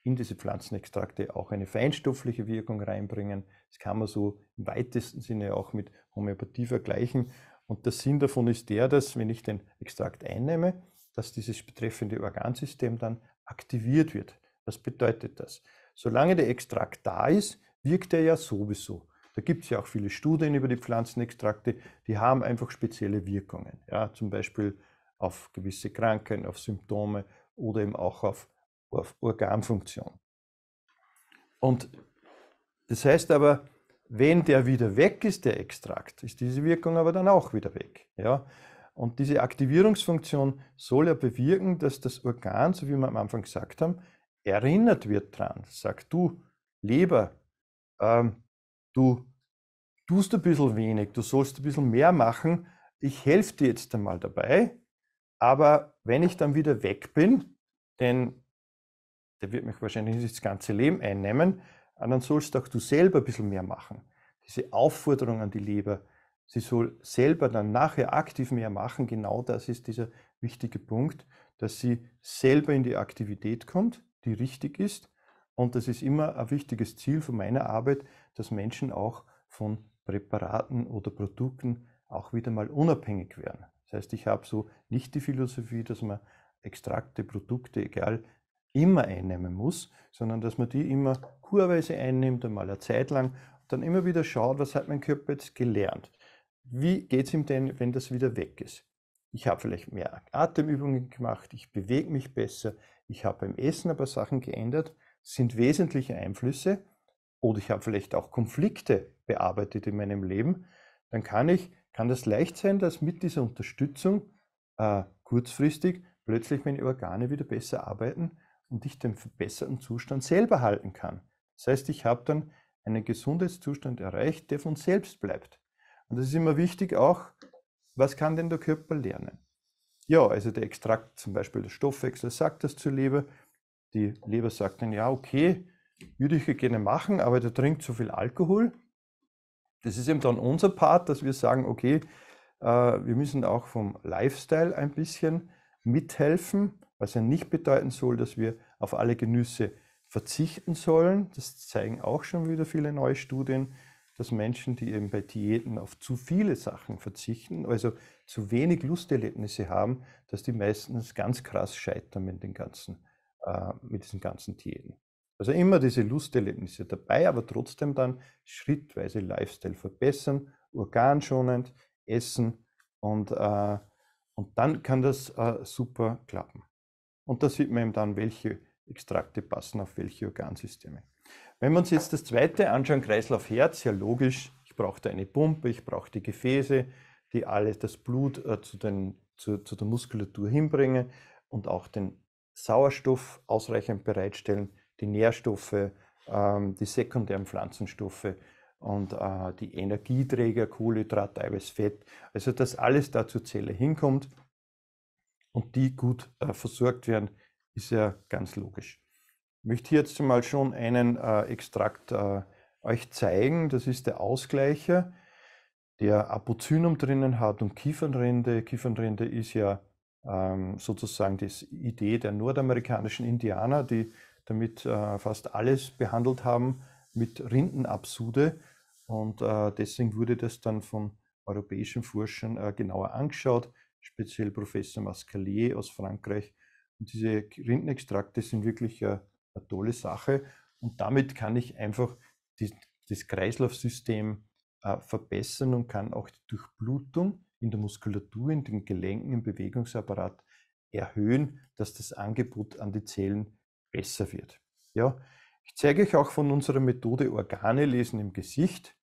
in diese Pflanzenextrakte auch eine feinstoffliche Wirkung reinbringen. Das kann man so im weitesten Sinne auch mit Homöopathie vergleichen. Und der Sinn davon ist der, dass wenn ich den Extrakt einnehme, dass dieses betreffende Organsystem dann aktiviert wird. Was bedeutet das? Solange der Extrakt da ist, wirkt er ja sowieso. Da gibt es ja auch viele Studien über die Pflanzenextrakte, die haben einfach spezielle Wirkungen. Ja, zum Beispiel auf gewisse Krankheiten, auf Symptome oder eben auch auf auf Organfunktion. Und das heißt aber, wenn der wieder weg ist, der Extrakt, ist diese Wirkung aber dann auch wieder weg. Ja? Und diese Aktivierungsfunktion soll ja bewirken, dass das Organ, so wie wir am Anfang gesagt haben, erinnert wird dran. Sagt du, Leber, ähm, du tust ein bisschen wenig, du sollst ein bisschen mehr machen, ich helfe dir jetzt einmal dabei, aber wenn ich dann wieder weg bin, denn der wird mich wahrscheinlich nicht das ganze Leben einnehmen, und dann sollst auch du selber ein bisschen mehr machen. Diese Aufforderung an die Leber, sie soll selber dann nachher aktiv mehr machen, genau das ist dieser wichtige Punkt, dass sie selber in die Aktivität kommt, die richtig ist. Und das ist immer ein wichtiges Ziel von meiner Arbeit, dass Menschen auch von Präparaten oder Produkten auch wieder mal unabhängig werden. Das heißt, ich habe so nicht die Philosophie, dass man Extrakte, Produkte, egal immer einnehmen muss, sondern dass man die immer kurweise einnimmt, einmal eine Zeit lang, dann immer wieder schaut, was hat mein Körper jetzt gelernt. Wie geht es ihm denn, wenn das wieder weg ist? Ich habe vielleicht mehr Atemübungen gemacht, ich bewege mich besser, ich habe beim Essen ein paar Sachen geändert, sind wesentliche Einflüsse oder ich habe vielleicht auch Konflikte bearbeitet in meinem Leben, dann kann ich, kann das leicht sein, dass mit dieser Unterstützung äh, kurzfristig plötzlich meine Organe wieder besser arbeiten und ich den verbesserten Zustand selber halten kann. Das heißt, ich habe dann einen Gesundheitszustand erreicht, der von selbst bleibt. Und das ist immer wichtig auch, was kann denn der Körper lernen? Ja, also der Extrakt, zum Beispiel der Stoffwechsel, sagt das zur Leber. Die Leber sagt dann, ja, okay, würde ich gerne machen, aber der trinkt zu viel Alkohol. Das ist eben dann unser Part, dass wir sagen, okay, äh, wir müssen auch vom Lifestyle ein bisschen mithelfen was ja nicht bedeuten soll, dass wir auf alle Genüsse verzichten sollen. Das zeigen auch schon wieder viele neue Studien, dass Menschen, die eben bei Diäten auf zu viele Sachen verzichten, also zu wenig Lusterlebnisse haben, dass die meistens ganz krass scheitern mit, den ganzen, äh, mit diesen ganzen Diäten. Also immer diese Lusterlebnisse dabei, aber trotzdem dann schrittweise Lifestyle verbessern, organschonend essen und, äh, und dann kann das äh, super klappen. Und da sieht man eben dann, welche Extrakte passen auf welche Organsysteme. Wenn wir uns jetzt das zweite anschauen, Kreislauf Herz, ja logisch, ich brauchte eine Pumpe, ich brauche die Gefäße, die alle das Blut äh, zu, den, zu, zu der Muskulatur hinbringen und auch den Sauerstoff ausreichend bereitstellen, die Nährstoffe, ähm, die sekundären Pflanzenstoffe und äh, die Energieträger, Kohlenhydrat, Eiweiß, Fett. Also, dass alles da zur Zelle hinkommt und die gut äh, versorgt werden, ist ja ganz logisch. Ich möchte hier jetzt mal schon einen äh, Extrakt äh, euch zeigen. Das ist der Ausgleicher, der Apozynum drinnen hat und Kiefernrinde. Kiefernrinde ist ja ähm, sozusagen die Idee der nordamerikanischen Indianer, die damit äh, fast alles behandelt haben mit Rindenabsude. Und äh, deswegen wurde das dann von europäischen Forschern äh, genauer angeschaut speziell Professor Mascalier aus Frankreich. Und diese Rindenextrakte sind wirklich eine, äh, eine tolle Sache. Und damit kann ich einfach die, das Kreislaufsystem äh, verbessern und kann auch die Durchblutung in der Muskulatur, in den Gelenken, im Bewegungsapparat erhöhen, dass das Angebot an die Zellen besser wird. Ja, ich zeige euch auch von unserer Methode Organe lesen im Gesicht.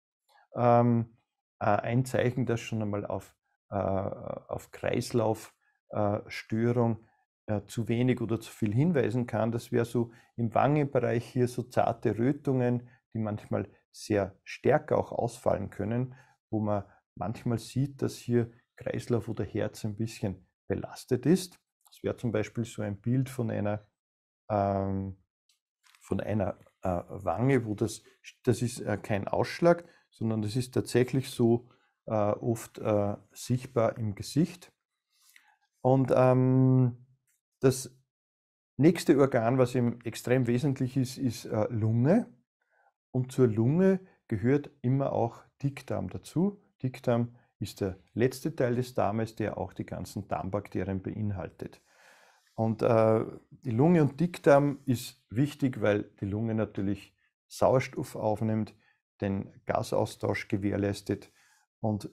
Ähm, äh, ein Zeichen, das schon einmal auf äh, auf Kreislaufstörung äh, zu wenig oder zu viel hinweisen kann. Das wäre so im Wangenbereich hier so zarte Rötungen, die manchmal sehr stärker auch ausfallen können, wo man manchmal sieht, dass hier Kreislauf oder Herz ein bisschen belastet ist. Das wäre zum Beispiel so ein Bild von einer, ähm, von einer äh, Wange, wo das, das ist äh, kein Ausschlag, sondern das ist tatsächlich so äh, oft äh, sichtbar im Gesicht. Und ähm, das nächste Organ, was ihm extrem wesentlich ist, ist äh, Lunge. Und zur Lunge gehört immer auch Dickdarm dazu. Dickdarm ist der letzte Teil des Darmes, der auch die ganzen Darmbakterien beinhaltet. Und äh, die Lunge und Dickdarm ist wichtig, weil die Lunge natürlich Sauerstoff aufnimmt, den Gasaustausch gewährleistet und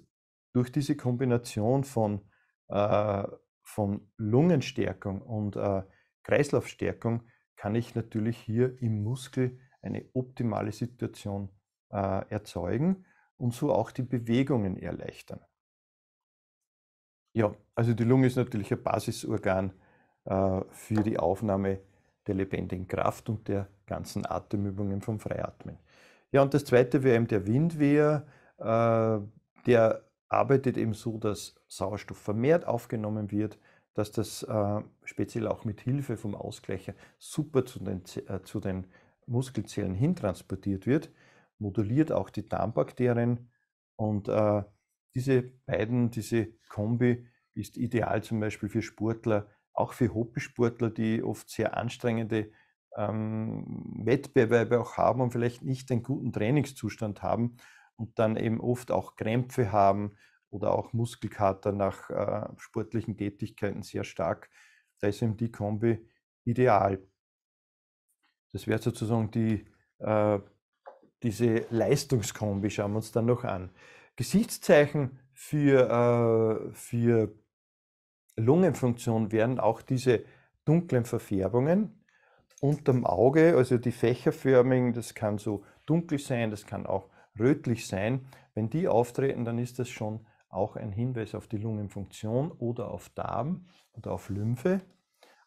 durch diese Kombination von, äh, von Lungenstärkung und äh, Kreislaufstärkung kann ich natürlich hier im Muskel eine optimale Situation äh, erzeugen und so auch die Bewegungen erleichtern. Ja, also die Lunge ist natürlich ein Basisorgan äh, für die Aufnahme der lebendigen Kraft und der ganzen Atemübungen vom Freiatmen. Ja, und das zweite wäre eben der Windwehr. wäre äh, der arbeitet eben so, dass Sauerstoff vermehrt aufgenommen wird, dass das äh, speziell auch mit Hilfe vom Ausgleicher super zu den, äh, zu den Muskelzellen hintransportiert wird, moduliert auch die Darmbakterien und äh, diese beiden, diese Kombi ist ideal zum Beispiel für Sportler, auch für Hobbysportler, die oft sehr anstrengende ähm, Wettbewerbe auch haben und vielleicht nicht einen guten Trainingszustand haben und dann eben oft auch Krämpfe haben oder auch Muskelkater nach äh, sportlichen Tätigkeiten sehr stark. Da ist eben die Kombi ideal. Das wäre sozusagen die, äh, diese Leistungskombi, schauen wir uns dann noch an. Gesichtszeichen für, äh, für Lungenfunktion wären auch diese dunklen Verfärbungen unterm Auge, also die fächerförmigen, das kann so dunkel sein, das kann auch rötlich sein. Wenn die auftreten, dann ist das schon auch ein Hinweis auf die Lungenfunktion oder auf Darm oder auf Lymphe.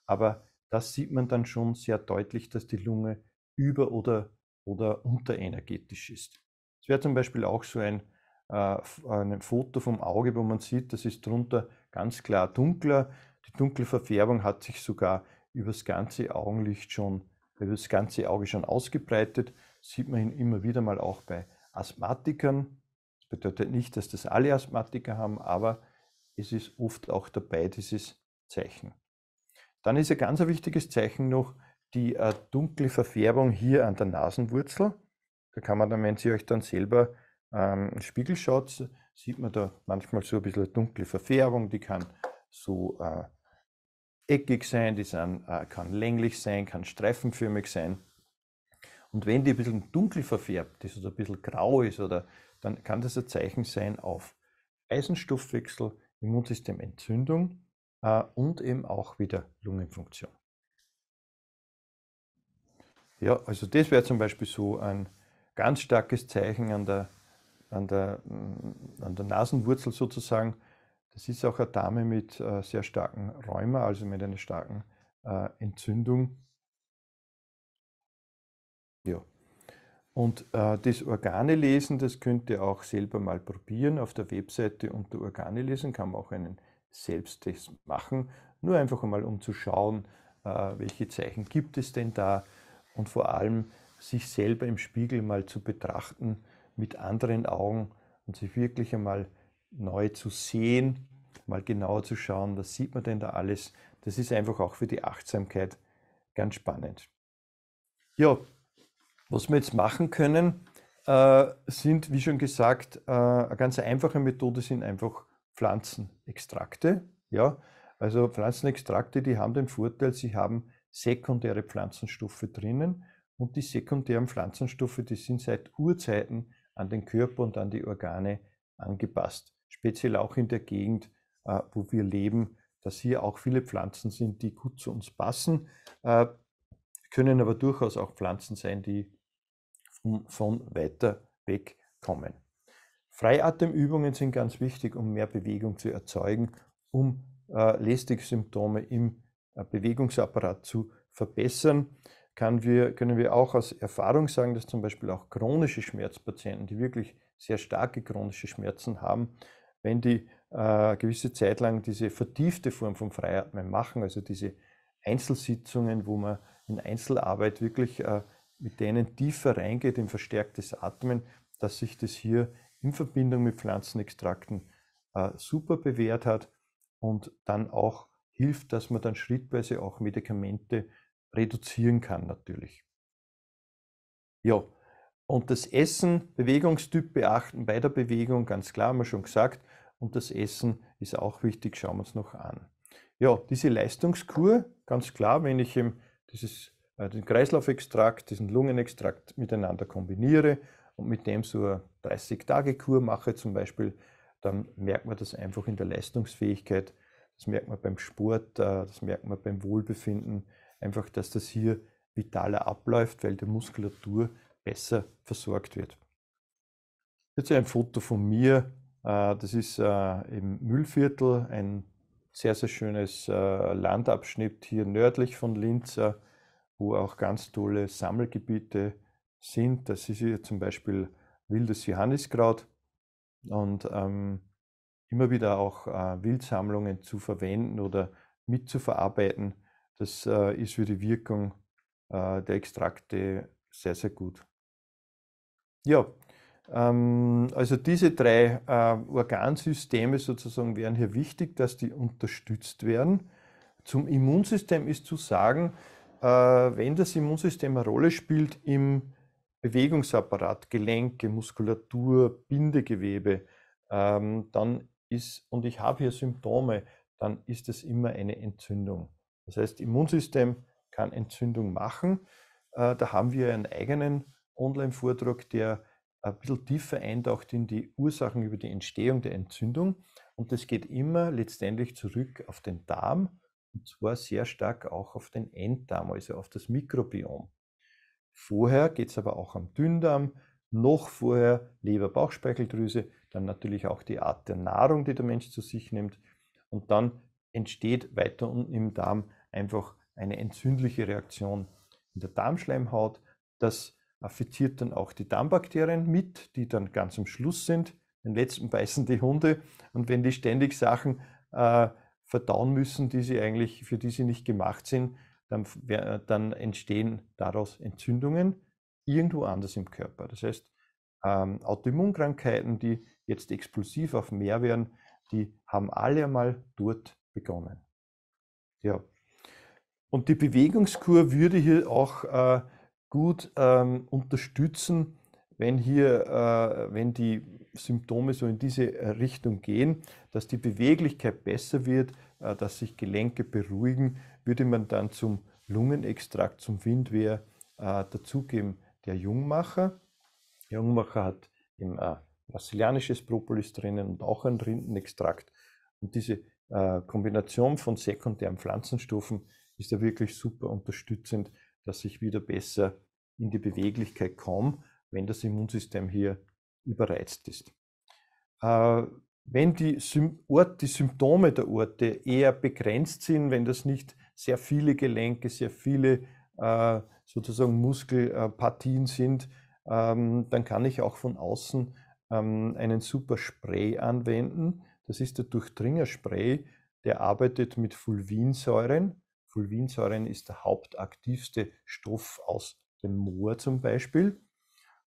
Aber das sieht man dann schon sehr deutlich, dass die Lunge über- oder, oder unterenergetisch ist. Es wäre zum Beispiel auch so ein, äh, ein Foto vom Auge, wo man sieht, das ist drunter ganz klar dunkler. Die dunkle Verfärbung hat sich sogar über das ganze Augenlicht schon, über das ganze Auge schon ausgebreitet. sieht man immer wieder mal auch bei Asthmatikern. Das bedeutet nicht, dass das alle Asthmatiker haben, aber es ist oft auch dabei dieses Zeichen. Dann ist ein ganz wichtiges Zeichen noch die äh, dunkle Verfärbung hier an der Nasenwurzel. Da kann man dann, wenn Sie euch dann selber ähm, im Spiegel schaut, sieht man da manchmal so ein bisschen eine dunkle Verfärbung, die kann so äh, eckig sein, die sind, äh, kann länglich sein, kann streifenförmig sein. Und wenn die ein bisschen dunkel verfärbt ist oder ein bisschen grau ist, oder, dann kann das ein Zeichen sein auf Eisenstoffwechsel, Immunsystementzündung äh, und eben auch wieder Lungenfunktion. Ja, also das wäre zum Beispiel so ein ganz starkes Zeichen an der, an der, mm, an der Nasenwurzel sozusagen. Das ist auch eine Dame mit äh, sehr starken Rheuma, also mit einer starken äh, Entzündung. Ja. Und äh, das Organelesen, das könnt ihr auch selber mal probieren. Auf der Webseite unter Organelesen kann man auch einen Selbsttest machen. Nur einfach einmal, um zu schauen, äh, welche Zeichen gibt es denn da und vor allem sich selber im Spiegel mal zu betrachten mit anderen Augen und sich wirklich einmal neu zu sehen, mal genauer zu schauen, was sieht man denn da alles. Das ist einfach auch für die Achtsamkeit ganz spannend. Ja, was wir jetzt machen können, äh, sind, wie schon gesagt, äh, eine ganz einfache Methode sind einfach Pflanzenextrakte. Ja? Also Pflanzenextrakte, die haben den Vorteil, sie haben sekundäre Pflanzenstoffe drinnen und die sekundären Pflanzenstoffe, die sind seit Urzeiten an den Körper und an die Organe angepasst. Speziell auch in der Gegend, äh, wo wir leben, dass hier auch viele Pflanzen sind, die gut zu uns passen können aber durchaus auch Pflanzen sein, die von, von weiter weg kommen. Freiatemübungen sind ganz wichtig, um mehr Bewegung zu erzeugen, um äh, Lästigsymptome im äh, Bewegungsapparat zu verbessern. Wir, können wir auch aus Erfahrung sagen, dass zum Beispiel auch chronische Schmerzpatienten, die wirklich sehr starke chronische Schmerzen haben, wenn die äh, eine gewisse Zeit lang diese vertiefte Form von Freiatmen machen, also diese Einzelsitzungen, wo man in Einzelarbeit wirklich äh, mit denen tiefer reingeht in verstärktes Atmen, dass sich das hier in Verbindung mit Pflanzenextrakten äh, super bewährt hat und dann auch hilft, dass man dann schrittweise auch Medikamente reduzieren kann natürlich. Ja, und das Essen, Bewegungstyp beachten bei der Bewegung, ganz klar, haben wir schon gesagt. Und das Essen ist auch wichtig, schauen wir uns noch an. Ja, diese Leistungskur, ganz klar, wenn ich im dieses, äh, den Kreislaufextrakt, diesen Lungenextrakt miteinander kombiniere und mit dem so eine 30-Tage-Kur mache zum Beispiel, dann merkt man das einfach in der Leistungsfähigkeit, das merkt man beim Sport, äh, das merkt man beim Wohlbefinden, einfach, dass das hier vitaler abläuft, weil die Muskulatur besser versorgt wird. Jetzt ein Foto von mir, äh, das ist äh, im Müllviertel, ein sehr, sehr schönes äh, Landabschnitt hier nördlich von Linz, wo auch ganz tolle Sammelgebiete sind. Das ist hier zum Beispiel wildes Johanniskraut und ähm, immer wieder auch äh, Wildsammlungen zu verwenden oder mitzuverarbeiten. Das äh, ist für die Wirkung äh, der Extrakte sehr, sehr gut. Ja, ähm, also diese drei äh, Organsysteme sozusagen wären hier wichtig, dass die unterstützt werden. Zum Immunsystem ist zu sagen, äh, wenn das Immunsystem eine Rolle spielt im Bewegungsapparat, Gelenke, Muskulatur, Bindegewebe, ähm, dann ist, und ich habe hier Symptome, dann ist es immer eine Entzündung. Das heißt, Immunsystem kann Entzündung machen. Äh, da haben wir einen eigenen Online-Vortrag, der ein bisschen tiefer eintaucht in die Ursachen über die Entstehung der Entzündung. Und das geht immer letztendlich zurück auf den Darm und zwar sehr stark auch auf den Enddarm, also auf das Mikrobiom. Vorher geht es aber auch am Dünndarm, noch vorher Leber-Bauchspeicheldrüse, dann natürlich auch die Art der Nahrung, die der Mensch zu sich nimmt. Und dann entsteht weiter unten im Darm einfach eine entzündliche Reaktion in der Darmschleimhaut. Das affiziert dann auch die Darmbakterien mit, die dann ganz am Schluss sind. Den letzten beißen die Hunde. Und wenn die ständig Sachen äh, verdauen müssen, die sie eigentlich, für die sie nicht gemacht sind, dann, äh, dann entstehen daraus Entzündungen irgendwo anders im Körper. Das heißt, ähm, Autoimmunkrankheiten, die jetzt explosiv auf mehr werden, die haben alle einmal dort begonnen. Ja. Und die Bewegungskur würde hier auch äh, gut ähm, unterstützen, wenn hier, äh, wenn die Symptome so in diese äh, Richtung gehen, dass die Beweglichkeit besser wird, äh, dass sich Gelenke beruhigen, würde man dann zum Lungenextrakt, zum Windwehr äh, dazugeben. Der Jungmacher, der Jungmacher hat im äh, brasilianisches Propolis drinnen und auch einen Rindenextrakt. Und diese äh, Kombination von sekundären Pflanzenstoffen ist ja wirklich super unterstützend dass ich wieder besser in die Beweglichkeit komme, wenn das Immunsystem hier überreizt ist. Äh, wenn die, Sym Ort, die Symptome der Orte eher begrenzt sind, wenn das nicht sehr viele Gelenke, sehr viele äh, sozusagen Muskelpartien sind, ähm, dann kann ich auch von außen ähm, einen super Spray anwenden. Das ist der Durchdringerspray, der arbeitet mit Fulvinsäuren Fulvinsäuren ist der hauptaktivste Stoff aus dem Moor zum Beispiel.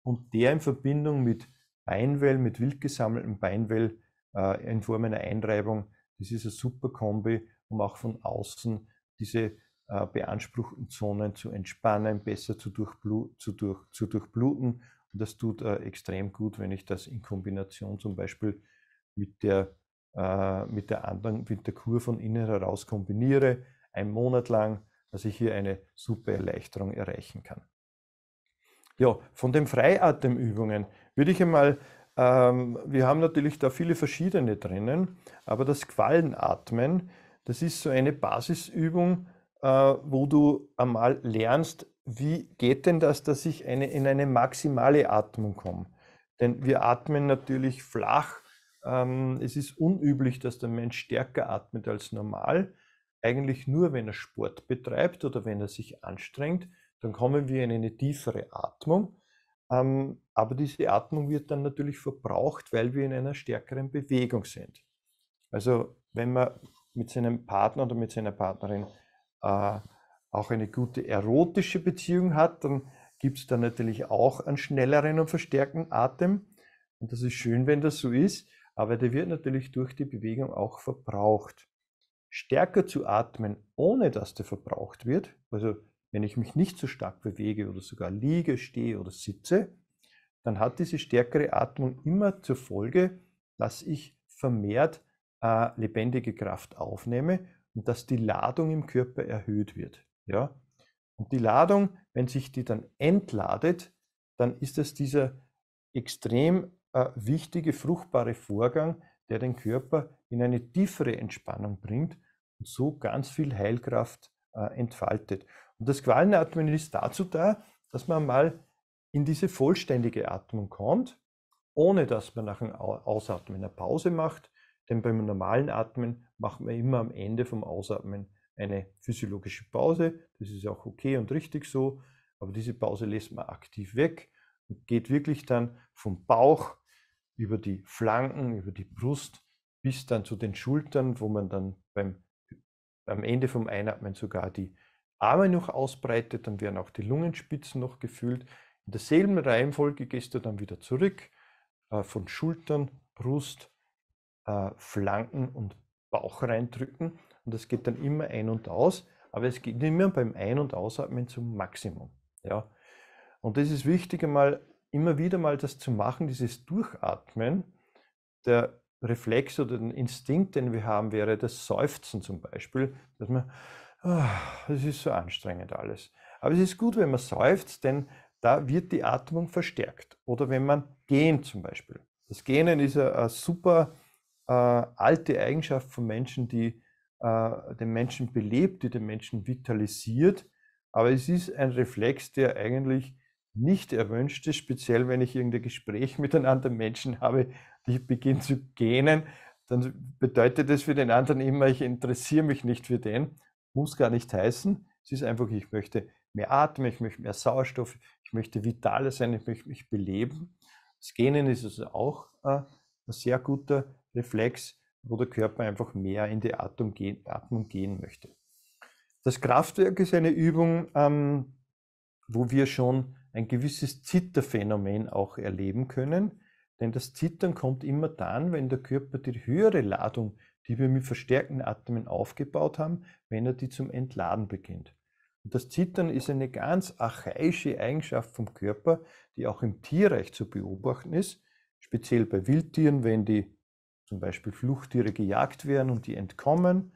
Und der in Verbindung mit Beinwell, mit wild gesammeltem Beinwell äh, in Form einer Einreibung, das ist eine super Kombi, um auch von außen diese äh, beanspruchten Zonen zu entspannen, besser zu, durchblu zu, durch zu durchbluten. Und das tut äh, extrem gut, wenn ich das in Kombination zum Beispiel mit der, äh, mit der anderen, mit der Kur von innen heraus kombiniere einen Monat lang, dass ich hier eine super Erleichterung erreichen kann. Ja, von den Freiatemübungen würde ich einmal, ähm, wir haben natürlich da viele verschiedene drinnen, aber das Qualenatmen, das ist so eine Basisübung, äh, wo du einmal lernst, wie geht denn das, dass ich eine, in eine maximale Atmung komme. Denn wir atmen natürlich flach. Ähm, es ist unüblich, dass der Mensch stärker atmet als normal eigentlich nur, wenn er Sport betreibt oder wenn er sich anstrengt, dann kommen wir in eine tiefere Atmung. Ähm, aber diese Atmung wird dann natürlich verbraucht, weil wir in einer stärkeren Bewegung sind. Also wenn man mit seinem Partner oder mit seiner Partnerin äh, auch eine gute erotische Beziehung hat, dann gibt es da natürlich auch einen schnelleren und verstärkten Atem. Und das ist schön, wenn das so ist, aber der wird natürlich durch die Bewegung auch verbraucht stärker zu atmen, ohne dass der verbraucht wird, also wenn ich mich nicht so stark bewege oder sogar liege, stehe oder sitze, dann hat diese stärkere Atmung immer zur Folge, dass ich vermehrt äh, lebendige Kraft aufnehme und dass die Ladung im Körper erhöht wird. Ja? Und die Ladung, wenn sich die dann entladet, dann ist das dieser extrem äh, wichtige, fruchtbare Vorgang, der den Körper in eine tiefere Entspannung bringt und so ganz viel Heilkraft äh, entfaltet. Und das Qualenatmen ist dazu da, dass man mal in diese vollständige Atmung kommt, ohne dass man nach dem Ausatmen eine Pause macht. Denn beim normalen Atmen macht man immer am Ende vom Ausatmen eine physiologische Pause. Das ist auch okay und richtig so. Aber diese Pause lässt man aktiv weg und geht wirklich dann vom Bauch über die Flanken, über die Brust bis dann zu den Schultern, wo man dann beim, am Ende vom Einatmen sogar die Arme noch ausbreitet, dann werden auch die Lungenspitzen noch gefühlt. In derselben Reihenfolge gehst du dann wieder zurück äh, von Schultern, Brust, äh, Flanken und Bauch reindrücken. Und das geht dann immer ein und aus, aber es geht immer beim Ein- und Ausatmen zum Maximum. Ja? Und das ist wichtig, einmal, immer wieder mal das zu machen, dieses Durchatmen. Der Reflex oder den Instinkt, den wir haben, wäre das Seufzen zum Beispiel, dass man, es ah, oh, ist so anstrengend alles. Aber es ist gut, wenn man seufzt, denn da wird die Atmung verstärkt. Oder wenn man gähnt zum Beispiel. Das Gähnen ist eine, eine super äh, alte Eigenschaft von Menschen, die äh, den Menschen belebt, die den Menschen vitalisiert. Aber es ist ein Reflex, der eigentlich nicht erwünscht ist, speziell wenn ich irgendein Gespräch mit einem anderen Menschen habe, ich beginne zu gähnen, dann bedeutet das für den anderen immer, ich interessiere mich nicht für den. Muss gar nicht heißen. Es ist einfach, ich möchte mehr atmen, ich möchte mehr Sauerstoff, ich möchte vitaler sein, ich möchte mich beleben. Das Gähnen ist also auch äh, ein sehr guter Reflex, wo der Körper einfach mehr in die Atmung gehen, Atmung gehen möchte. Das Kraftwerk ist eine Übung, ähm, wo wir schon ein gewisses Zitterphänomen auch erleben können. Denn das Zittern kommt immer dann, wenn der Körper die höhere Ladung, die wir mit verstärkten Atmen aufgebaut haben, wenn er die zum Entladen beginnt. Und das Zittern ist eine ganz archaische Eigenschaft vom Körper, die auch im Tierreich zu beobachten ist, speziell bei Wildtieren, wenn die zum Beispiel Fluchttiere gejagt werden und die entkommen,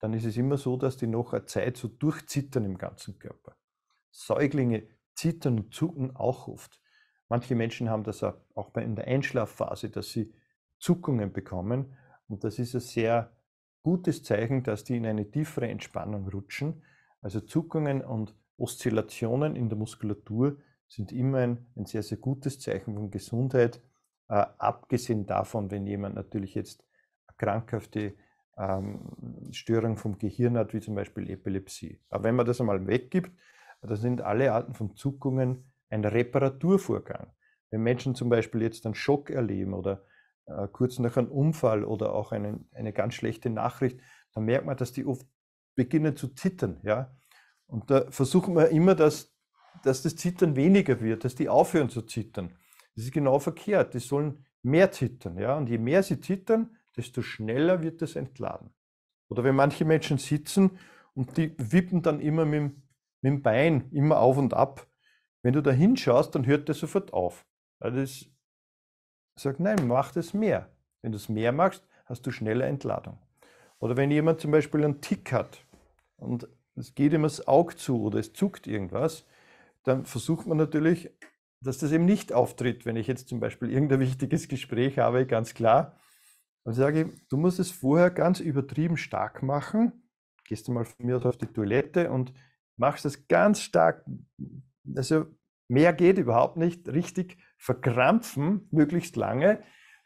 dann ist es immer so, dass die nach einer Zeit so durchzittern im ganzen Körper. Säuglinge zittern und zucken auch oft. Manche Menschen haben das auch, in der Einschlafphase, dass sie Zuckungen bekommen. Und das ist ein sehr gutes Zeichen, dass die in eine tiefere Entspannung rutschen. Also Zuckungen und Oszillationen in der Muskulatur sind immer ein, ein sehr, sehr gutes Zeichen von Gesundheit. Äh, abgesehen davon, wenn jemand natürlich jetzt krankhafte ähm, Störung vom Gehirn hat, wie zum Beispiel Epilepsie. Aber wenn man das einmal weggibt, dann sind alle Arten von Zuckungen ein Reparaturvorgang. Wenn Menschen zum Beispiel jetzt einen Schock erleben oder äh, kurz nach einem Unfall oder auch einen, eine ganz schlechte Nachricht, dann merkt man, dass die oft beginnen zu zittern. Ja? Und da versuchen wir immer, dass, dass das Zittern weniger wird, dass die aufhören zu zittern. Das ist genau verkehrt. Die sollen mehr zittern. Ja? Und je mehr sie zittern, desto schneller wird das entladen. Oder wenn manche Menschen sitzen und die wippen dann immer mit, mit dem Bein immer auf und ab, wenn du da hinschaust, dann hört der sofort auf. das also sagt, nein, mach das mehr. Wenn du es mehr machst, hast du schneller Entladung. Oder wenn jemand zum Beispiel einen Tick hat und es geht ihm das Auge zu oder es zuckt irgendwas, dann versucht man natürlich, dass das eben nicht auftritt, wenn ich jetzt zum Beispiel irgendein wichtiges Gespräch habe, ganz klar. Dann sage ich, du musst es vorher ganz übertrieben stark machen. Gehst du mal von mir auf die Toilette und machst es ganz stark, also mehr geht überhaupt nicht, richtig verkrampfen, möglichst lange,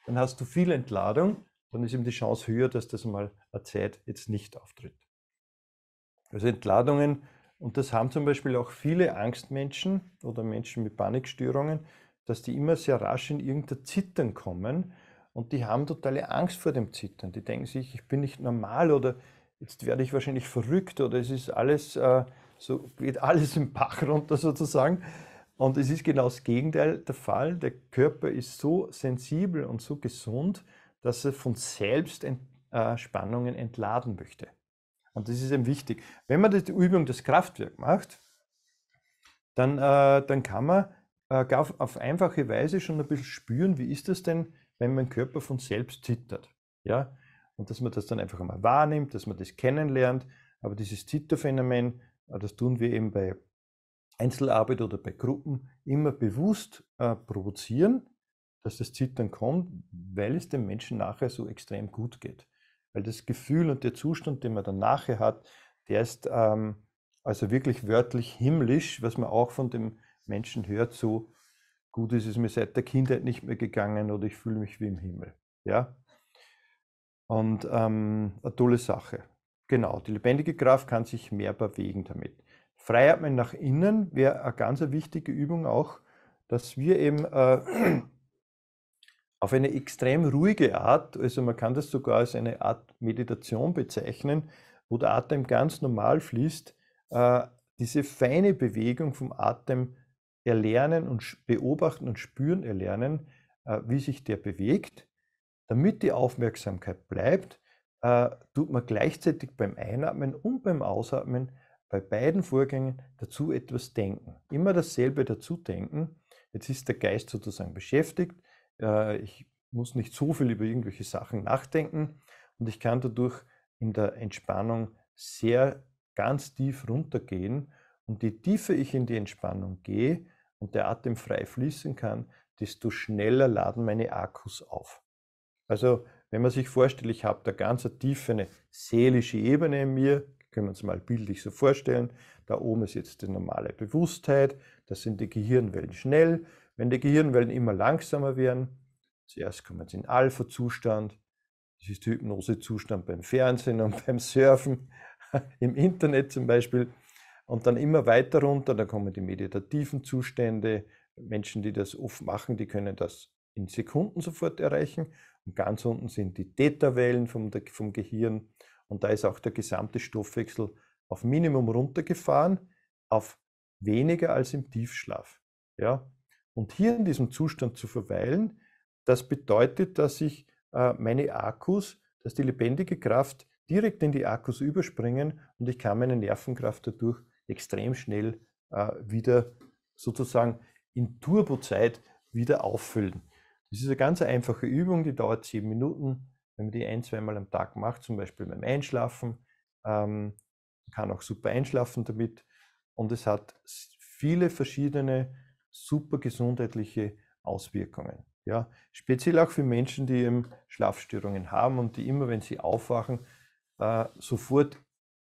dann hast du viel Entladung, dann ist eben die Chance höher, dass das mal eine Zeit jetzt nicht auftritt. Also Entladungen, und das haben zum Beispiel auch viele Angstmenschen oder Menschen mit Panikstörungen, dass die immer sehr rasch in irgendein Zittern kommen und die haben totale Angst vor dem Zittern. Die denken sich, ich bin nicht normal oder jetzt werde ich wahrscheinlich verrückt oder es ist alles... Äh, so geht alles im Bach runter sozusagen. Und es ist genau das Gegenteil der Fall. Der Körper ist so sensibel und so gesund, dass er von selbst ent, äh, Spannungen entladen möchte. Und das ist eben wichtig. Wenn man die Übung des Kraftwerk macht, dann, äh, dann kann man äh, auf, auf, einfache Weise schon ein bisschen spüren, wie ist das denn, wenn mein Körper von selbst zittert. Ja? Und dass man das dann einfach einmal wahrnimmt, dass man das kennenlernt. Aber dieses Zitterphänomen, äh, das tun wir eben bei Einzelarbeit oder bei Gruppen, immer bewusst äh, provozieren, dass das Zittern kommt, weil es dem Menschen nachher so extrem gut geht. Weil das Gefühl und der Zustand, den man dann nachher hat, der ist ähm, also wirklich wörtlich himmlisch, was man auch von dem Menschen hört, so gut ist es mir seit der Kindheit nicht mehr gegangen oder ich fühle mich wie im Himmel. Ja? Und ähm, eine tolle Sache. Genau, die lebendige Kraft kann sich mehr bewegen damit. Freiatmen nach innen wäre eine ganz wichtige Übung auch, dass wir eben äh, auf eine extrem ruhige Art, also man kann das sogar als eine Art Meditation bezeichnen, wo der Atem ganz normal fließt, äh, diese feine Bewegung vom Atem erlernen und beobachten und spüren erlernen, äh, wie sich der bewegt, damit die Aufmerksamkeit bleibt äh, tut man gleichzeitig beim Einatmen und beim Ausatmen bei beiden Vorgängen dazu etwas denken. Immer dasselbe dazu denken. Jetzt ist der Geist sozusagen beschäftigt. Äh, ich muss nicht so viel über irgendwelche Sachen nachdenken und ich kann dadurch in der Entspannung sehr ganz tief runtergehen. Und je tiefer ich in die Entspannung gehe und der Atem frei fließen kann, desto schneller laden meine Akkus auf. Also wenn man sich vorstellt, ich habe da ganz eine tiefe, eine seelische Ebene in mir, können wir uns mal bildlich so vorstellen, da oben ist jetzt die normale Bewusstheit, das sind die Gehirnwellen schnell. Wenn die Gehirnwellen immer langsamer werden, zuerst kommen sie in Alpha-Zustand, das ist der Hypnose-Zustand beim Fernsehen und beim Surfen, im Internet zum Beispiel, und dann immer weiter runter, da kommen die meditativen Zustände, Menschen, die das oft machen, die können das in Sekunden sofort erreichen. Und ganz unten sind die Theta-Wellen vom, vom Gehirn. Und da ist auch der gesamte Stoffwechsel auf Minimum runtergefahren, auf weniger als im Tiefschlaf. Ja? Und hier in diesem Zustand zu verweilen, das bedeutet, dass ich äh, meine Akkus, dass die lebendige Kraft direkt in die Akkus überspringen und ich kann meine Nervenkraft dadurch extrem schnell äh, wieder sozusagen in Turbozeit wieder auffüllen. Das ist eine ganz einfache Übung, die dauert sieben Minuten. Wenn man die ein, zweimal am Tag macht, zum Beispiel beim Einschlafen, ähm, kann auch super einschlafen damit. Und es hat viele verschiedene super gesundheitliche Auswirkungen. Ja, speziell auch für Menschen, die eben Schlafstörungen haben und die immer, wenn sie aufwachen, äh, sofort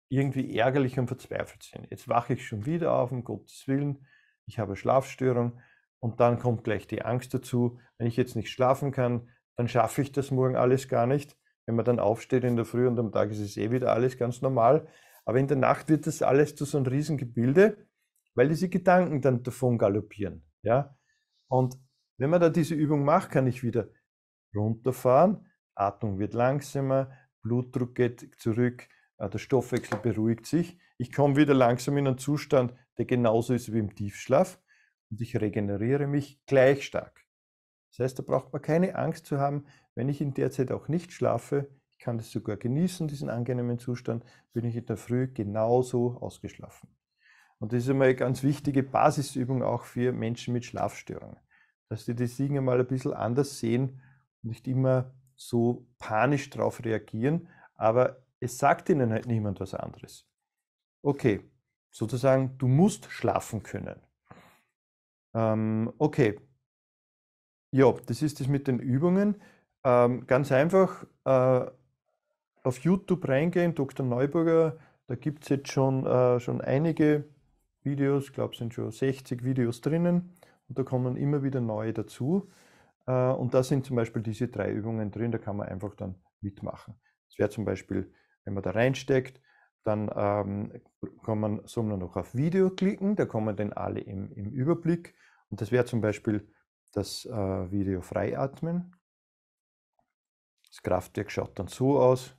irgendwie ärgerlich und verzweifelt sind. Jetzt wache ich schon wieder auf, um Gottes Willen, ich habe eine Schlafstörung. Und dann kommt gleich die Angst dazu, wenn ich jetzt nicht schlafen kann, dann schaffe ich das morgen alles gar nicht. Wenn man dann aufsteht in der Früh und am Tag ist es eh wieder alles ganz normal. Aber in der Nacht wird das alles zu so einem Riesengebilde, weil diese Gedanken dann davon galoppieren. Ja? Und wenn man da diese Übung macht, kann ich wieder runterfahren, Atmung wird langsamer, Blutdruck geht zurück, äh, der Stoffwechsel beruhigt sich. Ich komme wieder langsam in einen Zustand, der genauso ist wie im Tiefschlaf und ich regeneriere mich gleich stark. Das heißt, da braucht man keine Angst zu haben, wenn ich in der Zeit auch nicht schlafe. Ich kann das sogar genießen, diesen angenehmen Zustand, bin ich in der Früh genauso ausgeschlafen. Und das ist einmal eine ganz wichtige Basisübung auch für Menschen mit Schlafstörungen, dass die das Ding einmal ein bisschen anders sehen und nicht immer so panisch darauf reagieren, aber es sagt ihnen halt niemand was anderes. Okay, sozusagen, du musst schlafen können. Ähm, okay. Ja, das ist das mit den Übungen. Ähm, ganz einfach äh, auf YouTube reingehen, Dr. Neuburger, da gibt es jetzt schon, äh, schon einige Videos, ich glaube, es sind schon 60 Videos drinnen und da kommen immer wieder neue dazu. Äh, und da sind zum Beispiel diese drei Übungen drin, da kann man einfach dann mitmachen. Das wäre zum Beispiel, wenn man da reinsteckt, dann ähm, kann man, soll man noch auf Video klicken, da kommen dann alle im, im Überblick. Und das wäre zum Beispiel das äh, Video Freiatmen. Das Kraftwerk schaut dann so aus,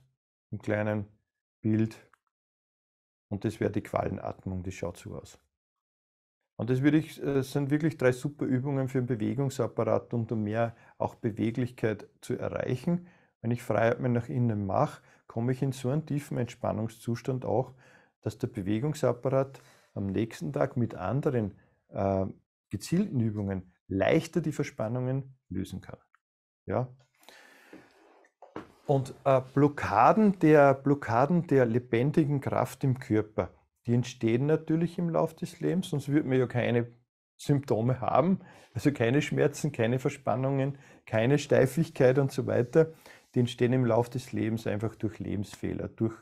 im kleinen Bild. Und das wäre die Qualenatmung, die schaut so aus. Und das ich, äh, sind wirklich drei super Übungen für den Bewegungsapparat, um mehr auch Beweglichkeit zu erreichen. Wenn ich Freiatmen nach innen mache, komme ich in so einen tiefen Entspannungszustand auch, dass der Bewegungsapparat am nächsten Tag mit anderen äh, gezielten Übungen leichter die Verspannungen lösen kann. Ja? Und äh, Blockaden, der, Blockaden der lebendigen Kraft im Körper, die entstehen natürlich im Laufe des Lebens, sonst würde man ja keine Symptome haben, also keine Schmerzen, keine Verspannungen, keine Steifigkeit und so weiter. Die entstehen im Laufe des Lebens einfach durch Lebensfehler, durch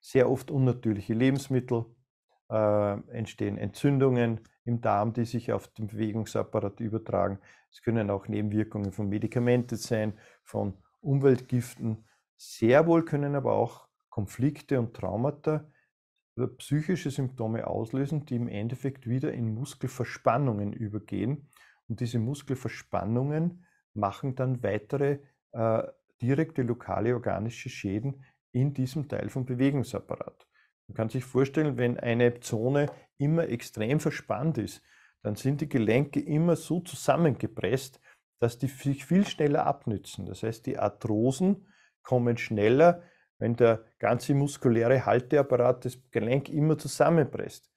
sehr oft unnatürliche Lebensmittel, äh, entstehen Entzündungen im Darm, die sich auf den Bewegungsapparat übertragen. Es können auch Nebenwirkungen von Medikamenten sein, von Umweltgiften. Sehr wohl können aber auch Konflikte und Traumata äh, psychische Symptome auslösen, die im Endeffekt wieder in Muskelverspannungen übergehen. Und diese Muskelverspannungen machen dann weitere äh, direkte lokale organische Schäden in diesem Teil vom Bewegungsapparat. Man kann sich vorstellen, wenn eine Zone immer extrem verspannt ist, dann sind die Gelenke immer so zusammengepresst, dass die sich viel schneller abnützen. Das heißt, die Arthrosen kommen schneller, wenn der ganze muskuläre Halteapparat das Gelenk immer zusammenpresst.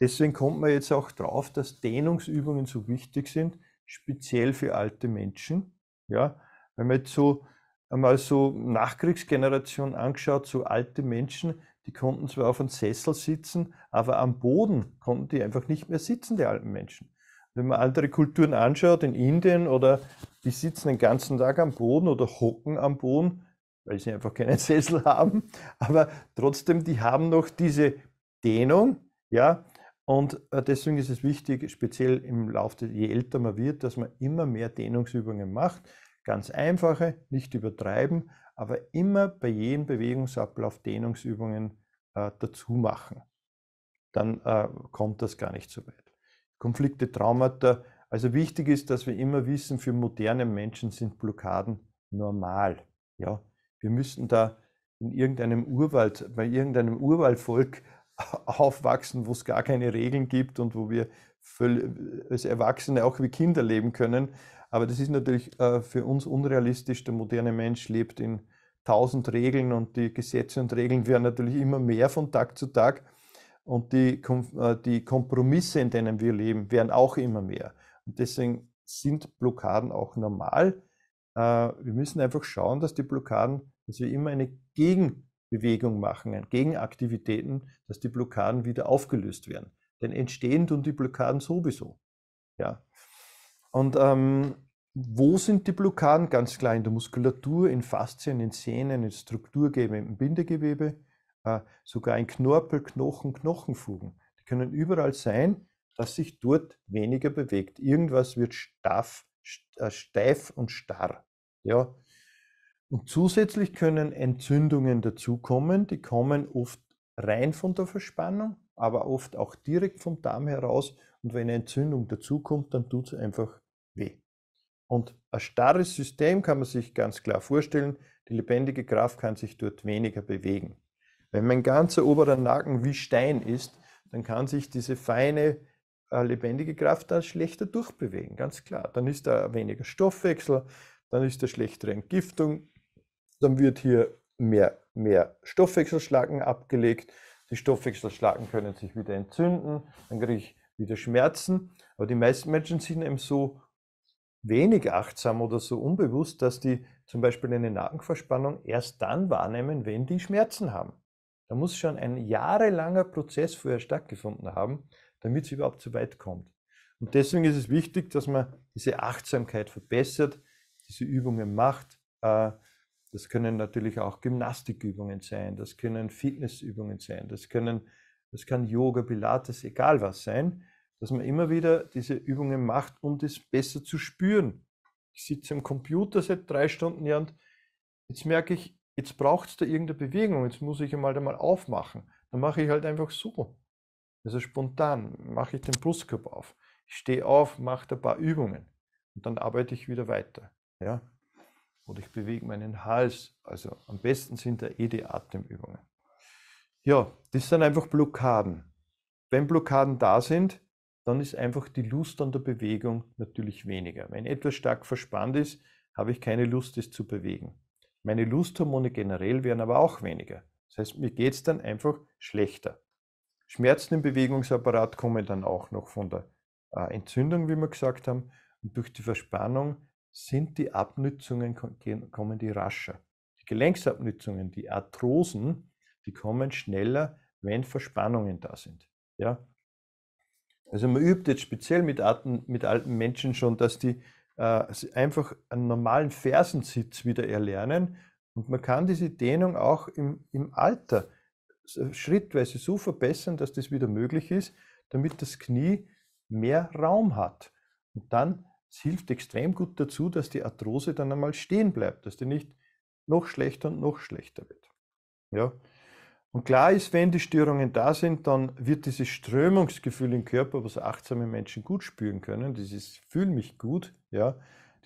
Deswegen kommt man jetzt auch drauf, dass Dehnungsübungen so wichtig sind, speziell für alte Menschen. Ja, wenn man jetzt so einmal so Nachkriegsgeneration angeschaut, so alte Menschen, die konnten zwar auf einem Sessel sitzen, aber am Boden konnten die einfach nicht mehr sitzen, die alten Menschen. Wenn man andere Kulturen anschaut, in Indien oder die sitzen den ganzen Tag am Boden oder hocken am Boden, weil sie einfach keinen Sessel haben, aber trotzdem, die haben noch diese Dehnung, ja, und äh, deswegen ist es wichtig, speziell im Laufe, je älter man wird, dass man immer mehr Dehnungsübungen macht. Ganz einfache, nicht übertreiben, aber immer bei jedem Bewegungsablauf Dehnungsübungen äh, dazu machen. Dann äh, kommt das gar nicht so weit. Konflikte, Traumata. Also wichtig ist, dass wir immer wissen, für moderne Menschen sind Blockaden normal. Ja? Wir müssen da in irgendeinem Urwald, bei irgendeinem Urwaldvolk aufwachsen, wo es gar keine Regeln gibt und wo wir als Erwachsene auch wie Kinder leben können. Aber das ist natürlich äh, für uns unrealistisch. Der moderne Mensch lebt in tausend Regeln und die Gesetze und Regeln werden natürlich immer mehr von Tag zu Tag. Und die, äh, die Kompromisse, in denen wir leben, werden auch immer mehr. Und deswegen sind Blockaden auch normal. Äh, wir müssen einfach schauen, dass die Blockaden, dass wir immer eine Gegenbewegung machen, Gegenaktivitäten, dass die Blockaden wieder aufgelöst werden. Denn entstehen tun die Blockaden sowieso. Ja. Und ähm, wo sind die Blockaden? Ganz klar in der Muskulatur, in Faszien, in Sehnen, in Strukturgewebe, im Bindegewebe, äh, sogar in Knorpel, Knochen, Knochenfugen. Die können überall sein, dass sich dort weniger bewegt. Irgendwas wird staff, äh, steif und starr. Ja. Und zusätzlich können Entzündungen dazukommen. Die kommen oft rein von der Verspannung, aber oft auch direkt vom Darm heraus. Und wenn eine Entzündung dazukommt, dann tut es einfach weh. Und ein starres System kann man sich ganz klar vorstellen, die lebendige Kraft kann sich dort weniger bewegen. Wenn mein ganzer oberer Nacken wie Stein ist, dann kann sich diese feine äh, lebendige Kraft da schlechter durchbewegen, ganz klar. Dann ist da weniger Stoffwechsel, dann ist da schlechtere Entgiftung, dann wird hier mehr, mehr Stoffwechselschlacken abgelegt, die Stoffwechselschlacken können sich wieder entzünden, dann kriege ich wieder Schmerzen. Aber die meisten Menschen sind eben so wenig achtsam oder so unbewusst, dass die zum Beispiel eine Nackenverspannung erst dann wahrnehmen, wenn die Schmerzen haben. Da muss schon ein jahrelanger Prozess vorher stattgefunden haben, damit es überhaupt so weit kommt. Und deswegen ist es wichtig, dass man diese Achtsamkeit verbessert, diese Übungen macht. Äh, das können natürlich auch Gymnastikübungen sein, das können Fitnessübungen sein, das, können, das kann Yoga, Pilates, egal was sein dass man immer wieder diese Übungen macht, um das besser zu spüren. Ich sitze am Computer seit drei Stunden ja, und jetzt merke ich, jetzt braucht es da irgendeine Bewegung, jetzt muss ich einmal einmal aufmachen. Dann mache ich halt einfach so. Also spontan mache ich den Brustkorb auf. Ich stehe auf, mache ein paar Übungen und dann arbeite ich wieder weiter. Ja? Oder ich bewege meinen Hals. Also am besten sind da eh die Atemübungen. Ja, das sind einfach Blockaden. Wenn Blockaden da sind, dann ist einfach die Lust an der Bewegung natürlich weniger. Wenn etwas stark verspannt ist, habe ich keine Lust, es zu bewegen. Meine Lusthormone generell werden aber auch weniger. Das heißt, mir geht es dann einfach schlechter. Schmerzen im Bewegungsapparat kommen dann auch noch von der äh, Entzündung, wie wir gesagt haben. Und durch die Verspannung sind die Abnützungen, kommen die rascher. Die Gelenksabnützungen, die Arthrosen, die kommen schneller, wenn Verspannungen da sind. Ja? Also man übt jetzt speziell mit, Arten, mit alten Menschen schon, dass die äh, einfach einen normalen Fersensitz wieder erlernen. Und man kann diese Dehnung auch im, im Alter schrittweise so verbessern, dass das wieder möglich ist, damit das Knie mehr Raum hat. Und dann es hilft extrem gut dazu, dass die Arthrose dann einmal stehen bleibt, dass die nicht noch schlechter und noch schlechter wird. Ja. Und klar ist, wenn die Störungen da sind, dann wird dieses Strömungsgefühl im Körper, was achtsame Menschen gut spüren können, dieses Fühl mich gut, ja,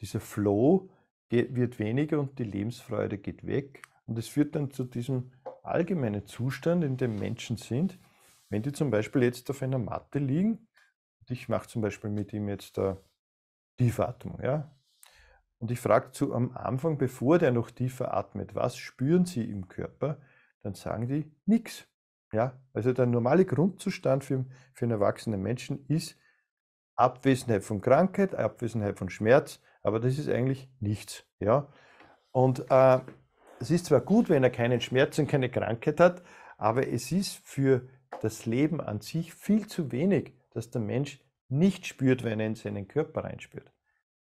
dieser Flow geht, wird weniger und die Lebensfreude geht weg. Und es führt dann zu diesem allgemeinen Zustand, in dem Menschen sind, wenn die zum Beispiel jetzt auf einer Matte liegen. Und ich mache zum Beispiel mit ihm jetzt da äh, Tiefatmung, ja. Und ich frage zu am Anfang, bevor der noch tiefer atmet, was spüren Sie im Körper? dann sagen die nichts. Ja, also der normale Grundzustand für, für einen erwachsenen Menschen ist Abwesenheit von Krankheit, Abwesenheit von Schmerz, aber das ist eigentlich nichts. Ja? Und äh, es ist zwar gut, wenn er keinen Schmerz und keine Krankheit hat, aber es ist für das Leben an sich viel zu wenig, dass der Mensch nicht spürt, wenn er in seinen Körper reinspürt.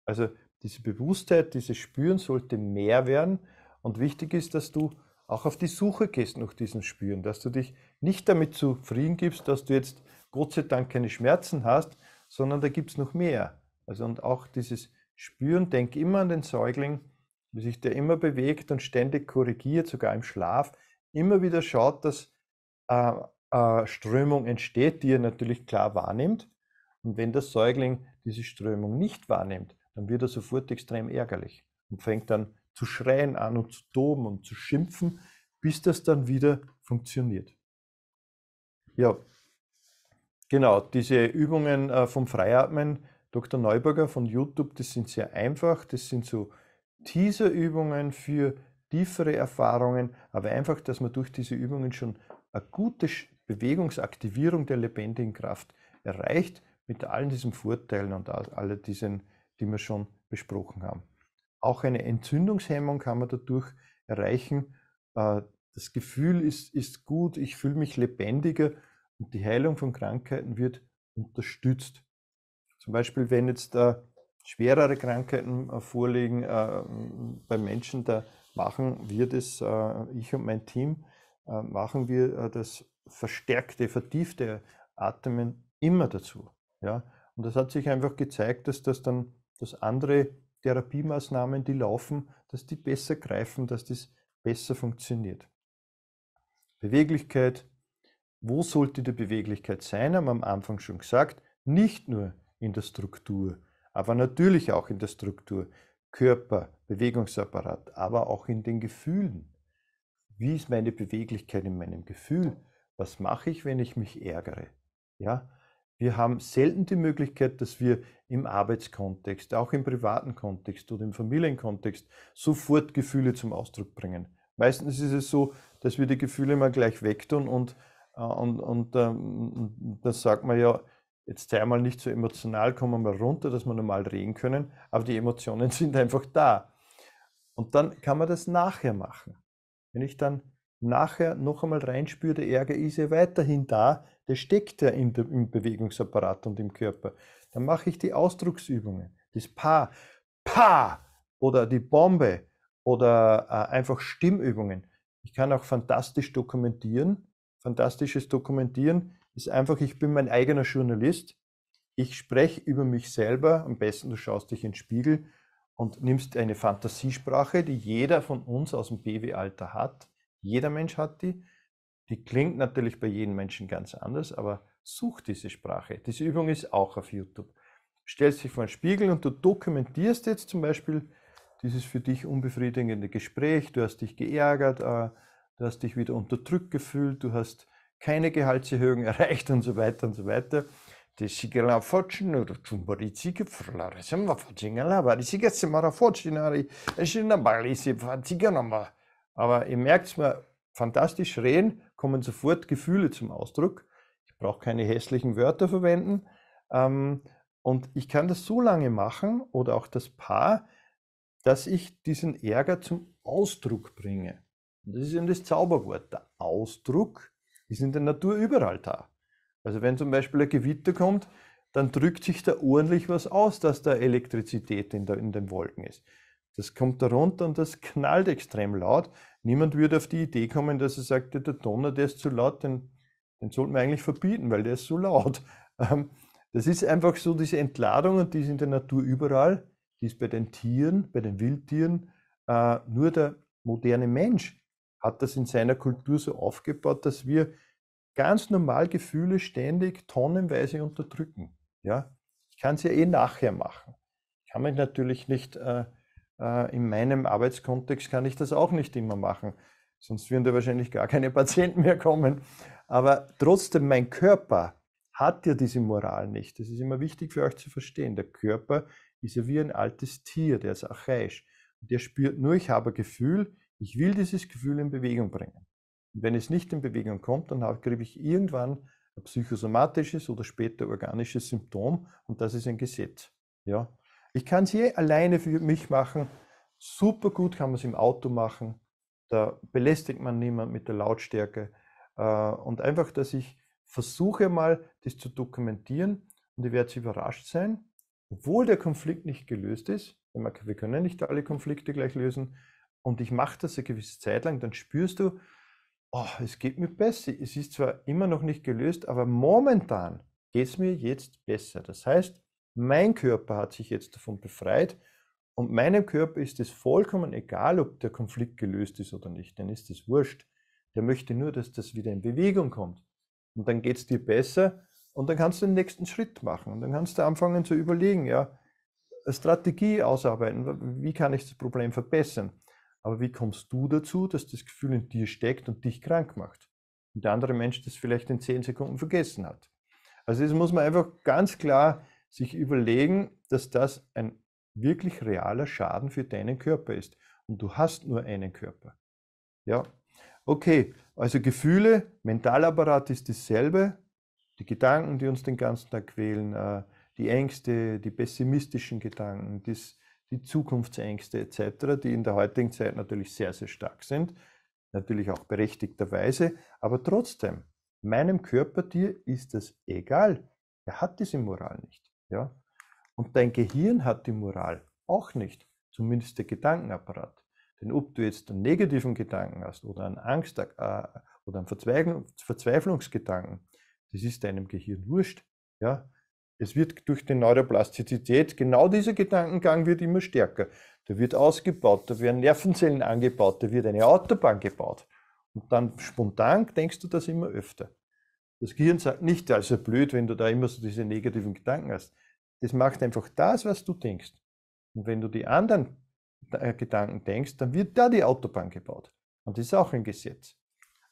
Also diese Bewusstheit, dieses Spüren sollte mehr werden. Und wichtig ist, dass du auch auf die Suche gehst nach diesem Spüren, dass du dich nicht damit zufrieden gibst, dass du jetzt Gott sei Dank keine Schmerzen hast, sondern da gibt es noch mehr. Also und auch dieses Spüren, denk immer an den Säugling, wie sich der immer bewegt und ständig korrigiert, sogar im Schlaf, immer wieder schaut, dass äh, äh, Strömung entsteht, die er natürlich klar wahrnimmt. Und wenn der Säugling diese Strömung nicht wahrnimmt, dann wird er sofort extrem ärgerlich und fängt dann zu schreien an und zu toben und zu schimpfen, bis das dann wieder funktioniert. Ja, genau, diese Übungen äh, vom Freiatmen, Dr. Neuberger von YouTube, das sind sehr einfach, das sind so Teaser-Übungen für tiefere Erfahrungen, aber einfach, dass man durch diese Übungen schon eine gute Bewegungsaktivierung der lebendigen Kraft erreicht, mit all diesen Vorteilen und all diesen, die wir schon besprochen haben. Auch eine Entzündungshemmung kann man dadurch erreichen. Äh, das Gefühl ist, ist gut, ich fühle mich lebendiger und die Heilung von Krankheiten wird unterstützt. Zum Beispiel, wenn jetzt äh, schwerere Krankheiten äh, vorliegen bei Menschen, da machen wir das, ich und mein Team, machen wir das verstärkte, vertiefte Atmen immer dazu. Ja? Und das hat sich einfach gezeigt, dass das dann das andere Therapiemaßnahmen, die laufen, dass die besser greifen, dass das besser funktioniert. Beweglichkeit. Wo sollte die Beweglichkeit sein? Haben wir am Anfang schon gesagt, nicht nur in der Struktur, aber natürlich auch in der Struktur. Körper, Bewegungsapparat, aber auch in den Gefühlen. Wie ist meine Beweglichkeit in meinem Gefühl? Was mache ich, wenn ich mich ärgere? Ja, wir haben selten die Möglichkeit, dass wir im Arbeitskontext, auch im privaten Kontext oder im Familienkontext sofort Gefühle zum Ausdruck bringen. Meistens ist es so, dass wir die Gefühle mal gleich wegtun und, äh, und, und, ähm, und das sagt man ja, jetzt sei mal nicht so emotional, kommen wir mal runter, dass wir normal reden können, aber die Emotionen sind einfach da. Und dann kann man das nachher machen. Wenn ich dann nachher noch einmal reinspüre, der Ärger ist ja weiterhin da, der steckt ja in der, im Bewegungsapparat und im Körper. Dann mache ich die Ausdrucksübungen, das Pa, Pa oder die Bombe oder äh, einfach Stimmübungen. Ich kann auch fantastisch dokumentieren. Fantastisches Dokumentieren ist einfach, ich bin mein eigener Journalist. Ich spreche über mich selber. Am besten, du schaust dich in den Spiegel und nimmst eine Fantasiesprache, die jeder von uns aus dem Babyalter hat. Jeder Mensch hat die die klingt natürlich bei jedem Menschen ganz anders, aber such diese Sprache. Diese Übung ist auch auf YouTube. Stellst dich vor einen Spiegel und du dokumentierst jetzt zum Beispiel dieses für dich unbefriedigende Gespräch. Du hast dich geärgert, äh, du hast dich wieder unterdrückt gefühlt, du hast keine Gehaltserhöhung erreicht und so weiter und so weiter. Das Sigela Fotschen oder Chumborizige Flaresema Fotschingala, aber die Sigasemara Fotschinari, Schinabalisi Fatigana. Aber ihr merkt es mir, fantastisch reden kommen sofort Gefühle zum Ausdruck. Ich brauche keine hässlichen Wörter verwenden. Ähm, und ich kann das so lange machen oder auch das Paar, dass ich diesen Ärger zum Ausdruck bringe. Und das ist eben das Zauberwort. Der Ausdruck ist in der Natur überall da. Also wenn zum Beispiel ein Gewitter kommt, dann drückt sich da ordentlich was aus, dass da Elektrizität in, der, in den Wolken ist. Das kommt da runter und das knallt extrem laut niemand würde auf die Idee kommen, dass er sagt, der Donner, der ist zu laut, den, den sollten wir eigentlich verbieten, weil der ist so laut. Ähm, das ist einfach so diese Entladung und die ist in der Natur überall, die ist bei den Tieren, bei den Wildtieren. Äh, nur der moderne Mensch hat das in seiner Kultur so aufgebaut, dass wir ganz normal Gefühle ständig tonnenweise unterdrücken. Ja? Ich kann es ja eh nachher machen. Ich kann mich natürlich nicht äh, äh, in meinem Arbeitskontext kann ich das auch nicht immer machen. Sonst würden da wahrscheinlich gar keine Patienten mehr kommen. Aber trotzdem, mein Körper hat ja diese Moral nicht. Das ist immer wichtig für euch zu verstehen. Der Körper ist ja wie ein altes Tier, der ist archaisch. Und der spürt nur, ich habe ein Gefühl, ich will dieses Gefühl in Bewegung bringen. Und wenn es nicht in Bewegung kommt, dann kriege ich irgendwann ein psychosomatisches oder später organisches Symptom und das ist ein Gesetz. Ja, ich kann es je alleine für mich machen. Super gut kann man es im Auto machen. Da belästigt man niemand mit der Lautstärke. Äh, und einfach, dass ich versuche mal, das zu dokumentieren und ich werde überrascht sein, obwohl der Konflikt nicht gelöst ist, wir können nicht alle Konflikte gleich lösen, und ich mache das eine gewisse Zeit lang, dann spürst du, oh, es geht mir besser. Es ist zwar immer noch nicht gelöst, aber momentan geht es mir jetzt besser. Das heißt, mein Körper hat sich jetzt davon befreit und meinem Körper ist es vollkommen egal, ob der Konflikt gelöst ist oder nicht, dann ist es wurscht. Der möchte nur, dass das wieder in Bewegung kommt. Und dann geht es dir besser und dann kannst du den nächsten Schritt machen. Und dann kannst du anfangen zu überlegen, ja, eine Strategie ausarbeiten, wie kann ich das Problem verbessern. Aber wie kommst du dazu, dass das Gefühl in dir steckt und dich krank macht? Und der andere Mensch das vielleicht in zehn Sekunden vergessen hat. Also das muss man einfach ganz klar sich überlegen, dass das ein wirklich realer Schaden für deinen Körper ist. Und du hast nur einen Körper. Ja, okay, also Gefühle, Mentalapparat ist dasselbe. Die Gedanken, die uns den ganzen Tag quälen, äh, die Ängste, die pessimistischen Gedanken, die Zukunftsängste etc., die in der heutigen Zeit natürlich sehr, sehr stark sind, natürlich auch berechtigterweise, aber trotzdem, meinem Körpertier ist das egal. Er hat diese Moral nicht. Ja? Und dein Gehirn hat die Moral auch nicht, zumindest der Gedankenapparat. Denn ob du jetzt einen negativen Gedanken hast oder einen Angst äh, oder einen Verzweiflungsgedanken, das ist deinem Gehirn wurscht. Ja? Es wird durch die Neuroplastizität, genau dieser Gedankengang wird immer stärker. Da wird ausgebaut, da werden Nervenzellen angebaut, da wird eine Autobahn gebaut. Und dann spontan denkst du das immer öfter. Das Gehirn sagt nicht, das ist ja blöd, wenn du da immer so diese negativen Gedanken hast. Das macht einfach das, was du denkst. Und wenn du die anderen äh, Gedanken denkst, dann wird da die Autobahn gebaut. Und das ist auch ein Gesetz.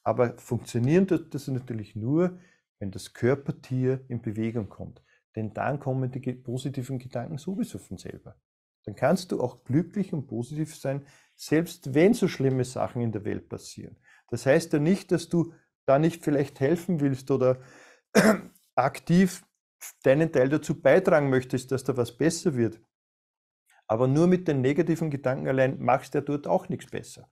Aber funktionieren tut das natürlich nur, wenn das Körpertier in Bewegung kommt. Denn dann kommen die positiven Gedanken sowieso von selber. Dann kannst du auch glücklich und positiv sein, selbst wenn so schlimme Sachen in der Welt passieren. Das heißt ja nicht, dass du da nicht vielleicht helfen willst oder aktiv deinen Teil dazu beitragen möchtest, dass da was besser wird. Aber nur mit den negativen Gedanken allein machst du dort auch nichts besser.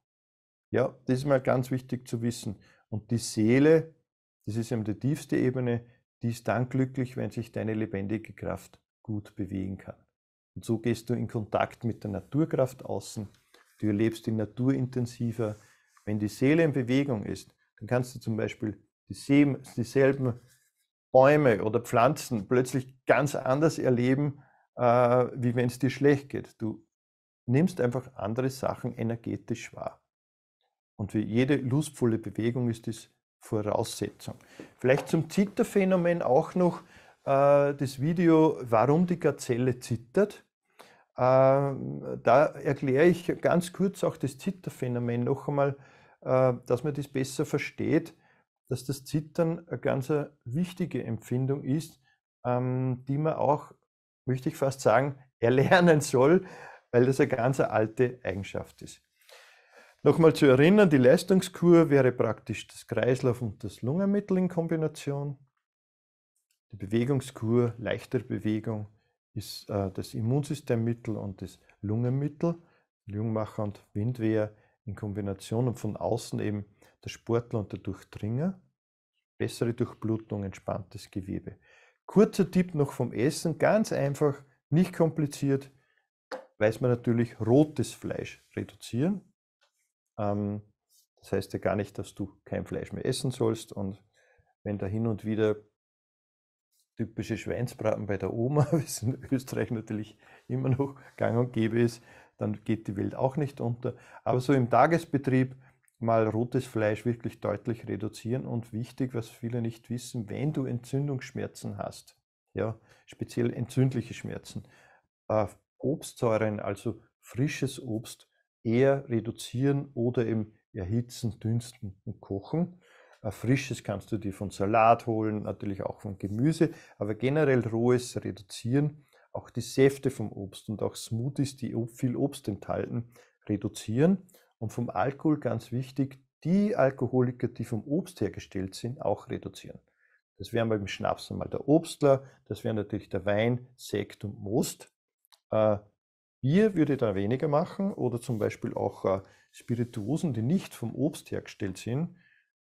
Ja, das ist mal ganz wichtig zu wissen. Und die Seele, das ist eben die tiefste Ebene, die ist dann glücklich, wenn sich deine lebendige Kraft gut bewegen kann. Und so gehst du in Kontakt mit der Naturkraft außen. Du erlebst die Natur intensiver. Wenn die Seele in Bewegung ist, dann kannst du zum Beispiel dieselben Bäume oder Pflanzen plötzlich ganz anders erleben, äh, wie wenn es dir schlecht geht. Du nimmst einfach andere Sachen energetisch wahr. Und für jede lustvolle Bewegung ist das Voraussetzung. Vielleicht zum Zitterphänomen auch noch äh, das Video, warum die Gazelle zittert. Äh, da erkläre ich ganz kurz auch das Zitterphänomen noch einmal äh, dass man das besser versteht, dass das Zittern eine ganz wichtige Empfindung ist, ähm, die man auch, möchte ich fast sagen, erlernen soll, weil das eine ganz alte Eigenschaft ist. Nochmal zu erinnern, die Leistungskur wäre praktisch das Kreislauf und das Lungenmittel in Kombination. Die Bewegungskur, leichtere Bewegung, ist äh, das Immunsystemmittel und das Lungenmittel. Lungmacher und Windwehr in Kombination und von außen eben der Sportler und der Durchdringer, bessere Durchblutung, entspanntes Gewebe. Kurzer Tipp noch vom Essen, ganz einfach, nicht kompliziert, weiß man natürlich rotes Fleisch reduzieren. Ähm, das heißt ja gar nicht, dass du kein Fleisch mehr essen sollst und wenn da hin und wieder typische Schweinsbraten bei der Oma, was in Österreich natürlich immer noch gang und gäbe ist, dann geht die Welt auch nicht unter. Aber so im Tagesbetrieb mal rotes Fleisch wirklich deutlich reduzieren und wichtig, was viele nicht wissen, wenn du Entzündungsschmerzen hast, ja, speziell entzündliche Schmerzen, äh, Obstsäuren, also frisches Obst, eher reduzieren oder eben erhitzen, dünsten und kochen. Äh, frisches kannst du dir von Salat holen, natürlich auch von Gemüse, aber generell rohes reduzieren auch die Säfte vom Obst und auch Smoothies, die viel Obst enthalten, reduzieren und vom Alkohol ganz wichtig, die Alkoholiker, die vom Obst hergestellt sind, auch reduzieren. Das wären beim Schnaps einmal der Obstler, das wären natürlich der Wein, Sekt und Most. Äh, Bier würde da weniger machen oder zum Beispiel auch äh, Spirituosen, die nicht vom Obst hergestellt sind,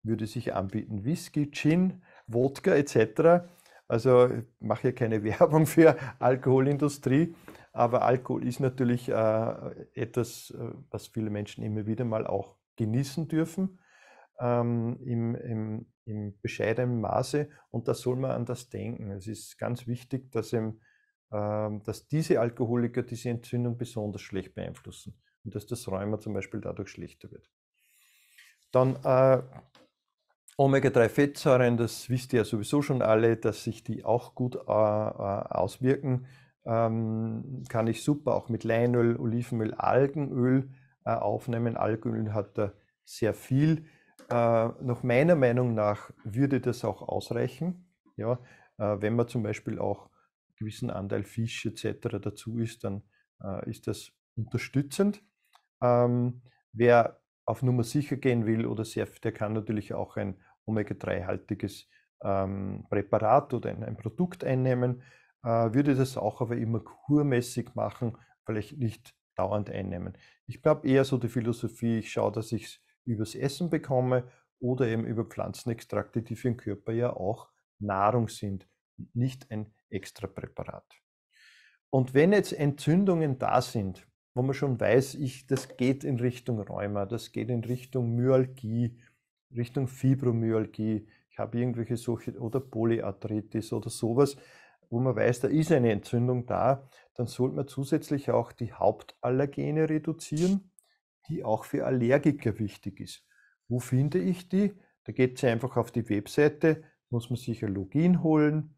würde sich anbieten. Whisky, Gin, Wodka etc. Also ich mache hier keine Werbung für Alkoholindustrie, aber Alkohol ist natürlich äh, etwas, äh, was viele Menschen immer wieder mal auch genießen dürfen ähm, im, im, im, bescheidenen Maße und da soll man an das denken. Es ist ganz wichtig, dass, eben, ähm, dass diese Alkoholiker diese Entzündung besonders schlecht beeinflussen und dass das Rheuma zum Beispiel dadurch schlechter wird. Dann äh, Omega-3-Fettsäuren, das wisst ihr ja sowieso schon alle, dass sich die auch gut äh, äh, auswirken. Ähm, kann ich super auch mit Leinöl, Olivenöl, Algenöl äh, aufnehmen. Algenöl hat da sehr viel. Äh, nach meiner Meinung nach würde das auch ausreichen. Ja? Äh, wenn man zum Beispiel auch einen gewissen Anteil Fisch etc. dazu isst, dann äh, ist das unterstützend. Ähm, wer auf Nummer sicher gehen will oder sehr, der kann natürlich auch ein Omega-3-haltiges ähm, Präparat oder ein, ein Produkt einnehmen, äh, würde das auch aber immer kurmäßig machen, vielleicht nicht dauernd einnehmen. Ich glaube eher so die Philosophie, ich schaue, dass ich es übers Essen bekomme oder eben über Pflanzenextrakte, die für den Körper ja auch Nahrung sind, nicht ein extra Präparat. Und wenn jetzt Entzündungen da sind, wo man schon weiß, ich, das geht in Richtung Rheuma, das geht in Richtung Myalgie, Richtung Fibromyalgie, ich habe irgendwelche solche oder Polyarthritis oder sowas, wo man weiß, da ist eine Entzündung da, dann sollte man zusätzlich auch die Hauptallergene reduzieren, die auch für Allergiker wichtig ist. Wo finde ich die? Da geht sie einfach auf die Webseite, muss man sich ein Login holen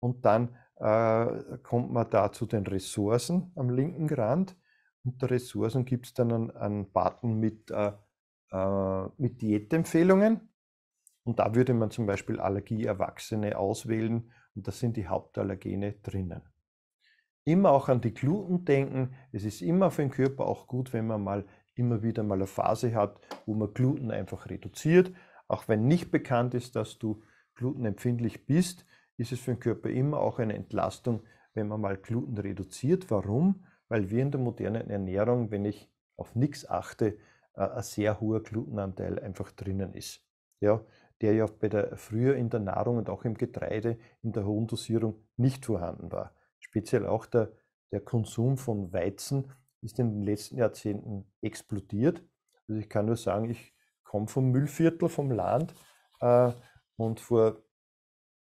und dann äh, kommt man da zu den Ressourcen am linken Rand unter Ressourcen gibt es dann einen, einen Button mit, äh, äh, mit Diätempfehlungen. Und da würde man zum Beispiel Allergieerwachsene auswählen und da sind die Hauptallergene drinnen. Immer auch an die Gluten denken. Es ist immer für den Körper auch gut, wenn man mal immer wieder mal eine Phase hat, wo man Gluten einfach reduziert. Auch wenn nicht bekannt ist, dass du glutenempfindlich bist, ist es für den Körper immer auch eine Entlastung, wenn man mal Gluten reduziert. Warum? weil wir in der modernen Ernährung, wenn ich auf nichts achte, äh, ein sehr hoher Glutenanteil einfach drinnen ist. Ja, der ja bei der, früher in der Nahrung und auch im Getreide in der hohen Dosierung nicht vorhanden war. Speziell auch der, der Konsum von Weizen ist in den letzten Jahrzehnten explodiert. Also ich kann nur sagen, ich komme vom Müllviertel, vom Land äh, und vor,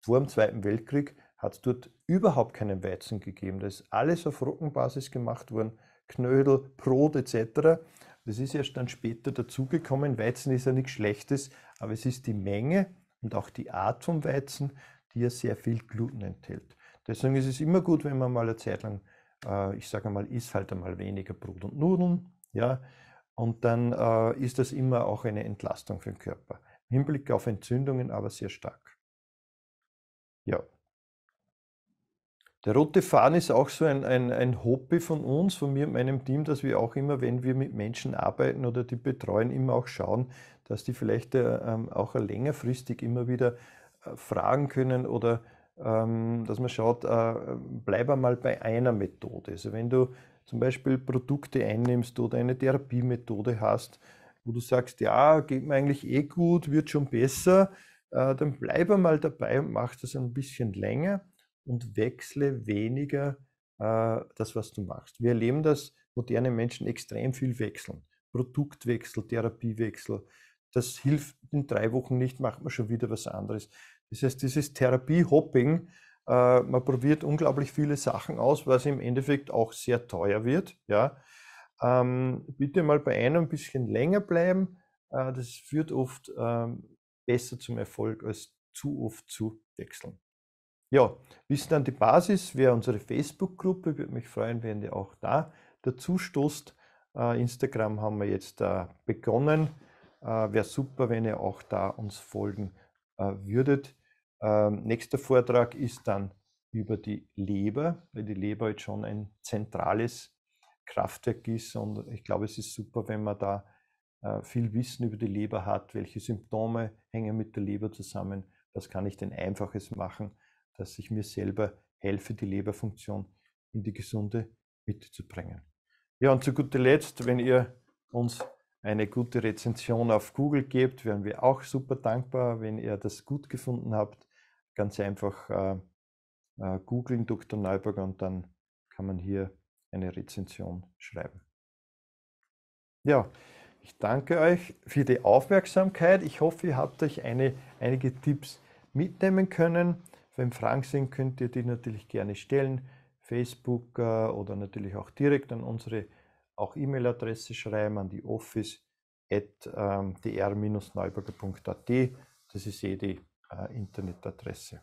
vor dem Zweiten Weltkrieg hat es dort überhaupt keinen Weizen gegeben. Da ist alles auf Roggenbasis gemacht worden, Knödel, Brot etc. Das ist erst dann später dazugekommen. Weizen ist ja nichts Schlechtes, aber es ist die Menge und auch die Art vom Weizen, die ja sehr viel Gluten enthält. Deswegen ist es immer gut, wenn man mal eine Zeit lang, äh, ich sage mal, isst halt einmal weniger Brot und Nudeln, ja, und dann äh, ist das immer auch eine Entlastung für den Körper. Im Hinblick auf Entzündungen aber sehr stark. Ja. Der rote Faden ist auch so ein, ein, ein Hobby von uns, von mir und meinem Team, dass wir auch immer, wenn wir mit Menschen arbeiten oder die betreuen, immer auch schauen, dass die vielleicht äh, ähm, auch längerfristig immer wieder äh, fragen können oder ähm, dass man schaut, äh, bleib einmal bei einer Methode. Also wenn du zum Beispiel Produkte einnimmst oder eine Therapiemethode hast, wo du sagst, ja, geht mir eigentlich eh gut, wird schon besser, dann bleib einmal dabei und mach das ein bisschen länger und wechsle weniger äh, das, was du machst. Wir erleben, dass moderne Menschen extrem viel wechseln. Produktwechsel, Therapiewechsel. Das hilft in drei Wochen nicht, macht man schon wieder was anderes. Das heißt, dieses Therapiehopping, äh, man probiert unglaublich viele Sachen aus, was im Endeffekt auch sehr teuer wird. Ja. Ähm, bitte mal bei einem ein bisschen länger bleiben. Äh, das führt oft ähm, besser zum Erfolg als zu oft zu wechseln. Ja, Wissen an die Basis wäre unsere Facebook-Gruppe. Würde mich freuen, wenn ihr auch da dazu stoßt. Äh, Instagram haben wir jetzt äh, begonnen. Äh, wäre super, wenn ihr auch da uns folgen würdet. Ähm, nächster Vortrag ist dann über die Leber, weil die Leber jetzt halt schon ein zentrales Kraftwerk ist. Und ich glaube, es ist super, wenn man da viel Wissen über die Leber hat, welche Symptome hängen mit der Leber zusammen. Was kann ich denn einfaches machen? dass ich mir selber helfe, die Leberfunktion in die gesunde mitzubringen. Ja, und zu guter Letzt, wenn ihr uns eine gute Rezension auf Google gebt, wären wir auch super dankbar, wenn ihr das gut gefunden habt. Ganz einfach äh, äh, googeln Dr. Neuberger und dann kann man hier eine Rezension schreiben. Ja, ich danke euch für die Aufmerksamkeit. Ich hoffe, ihr habt euch eine, einige Tipps mitnehmen können. Wenn Fragen sind, könnt ihr die natürlich gerne stellen. Facebook äh, oder natürlich auch direkt an unsere auch E-Mail-Adresse schreiben, an die office.dr-neuburger.at. Ähm, das ist eh die äh, Internetadresse.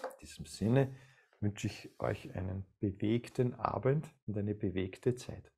In diesem Sinne wünsche ich euch einen bewegten Abend und eine bewegte Zeit.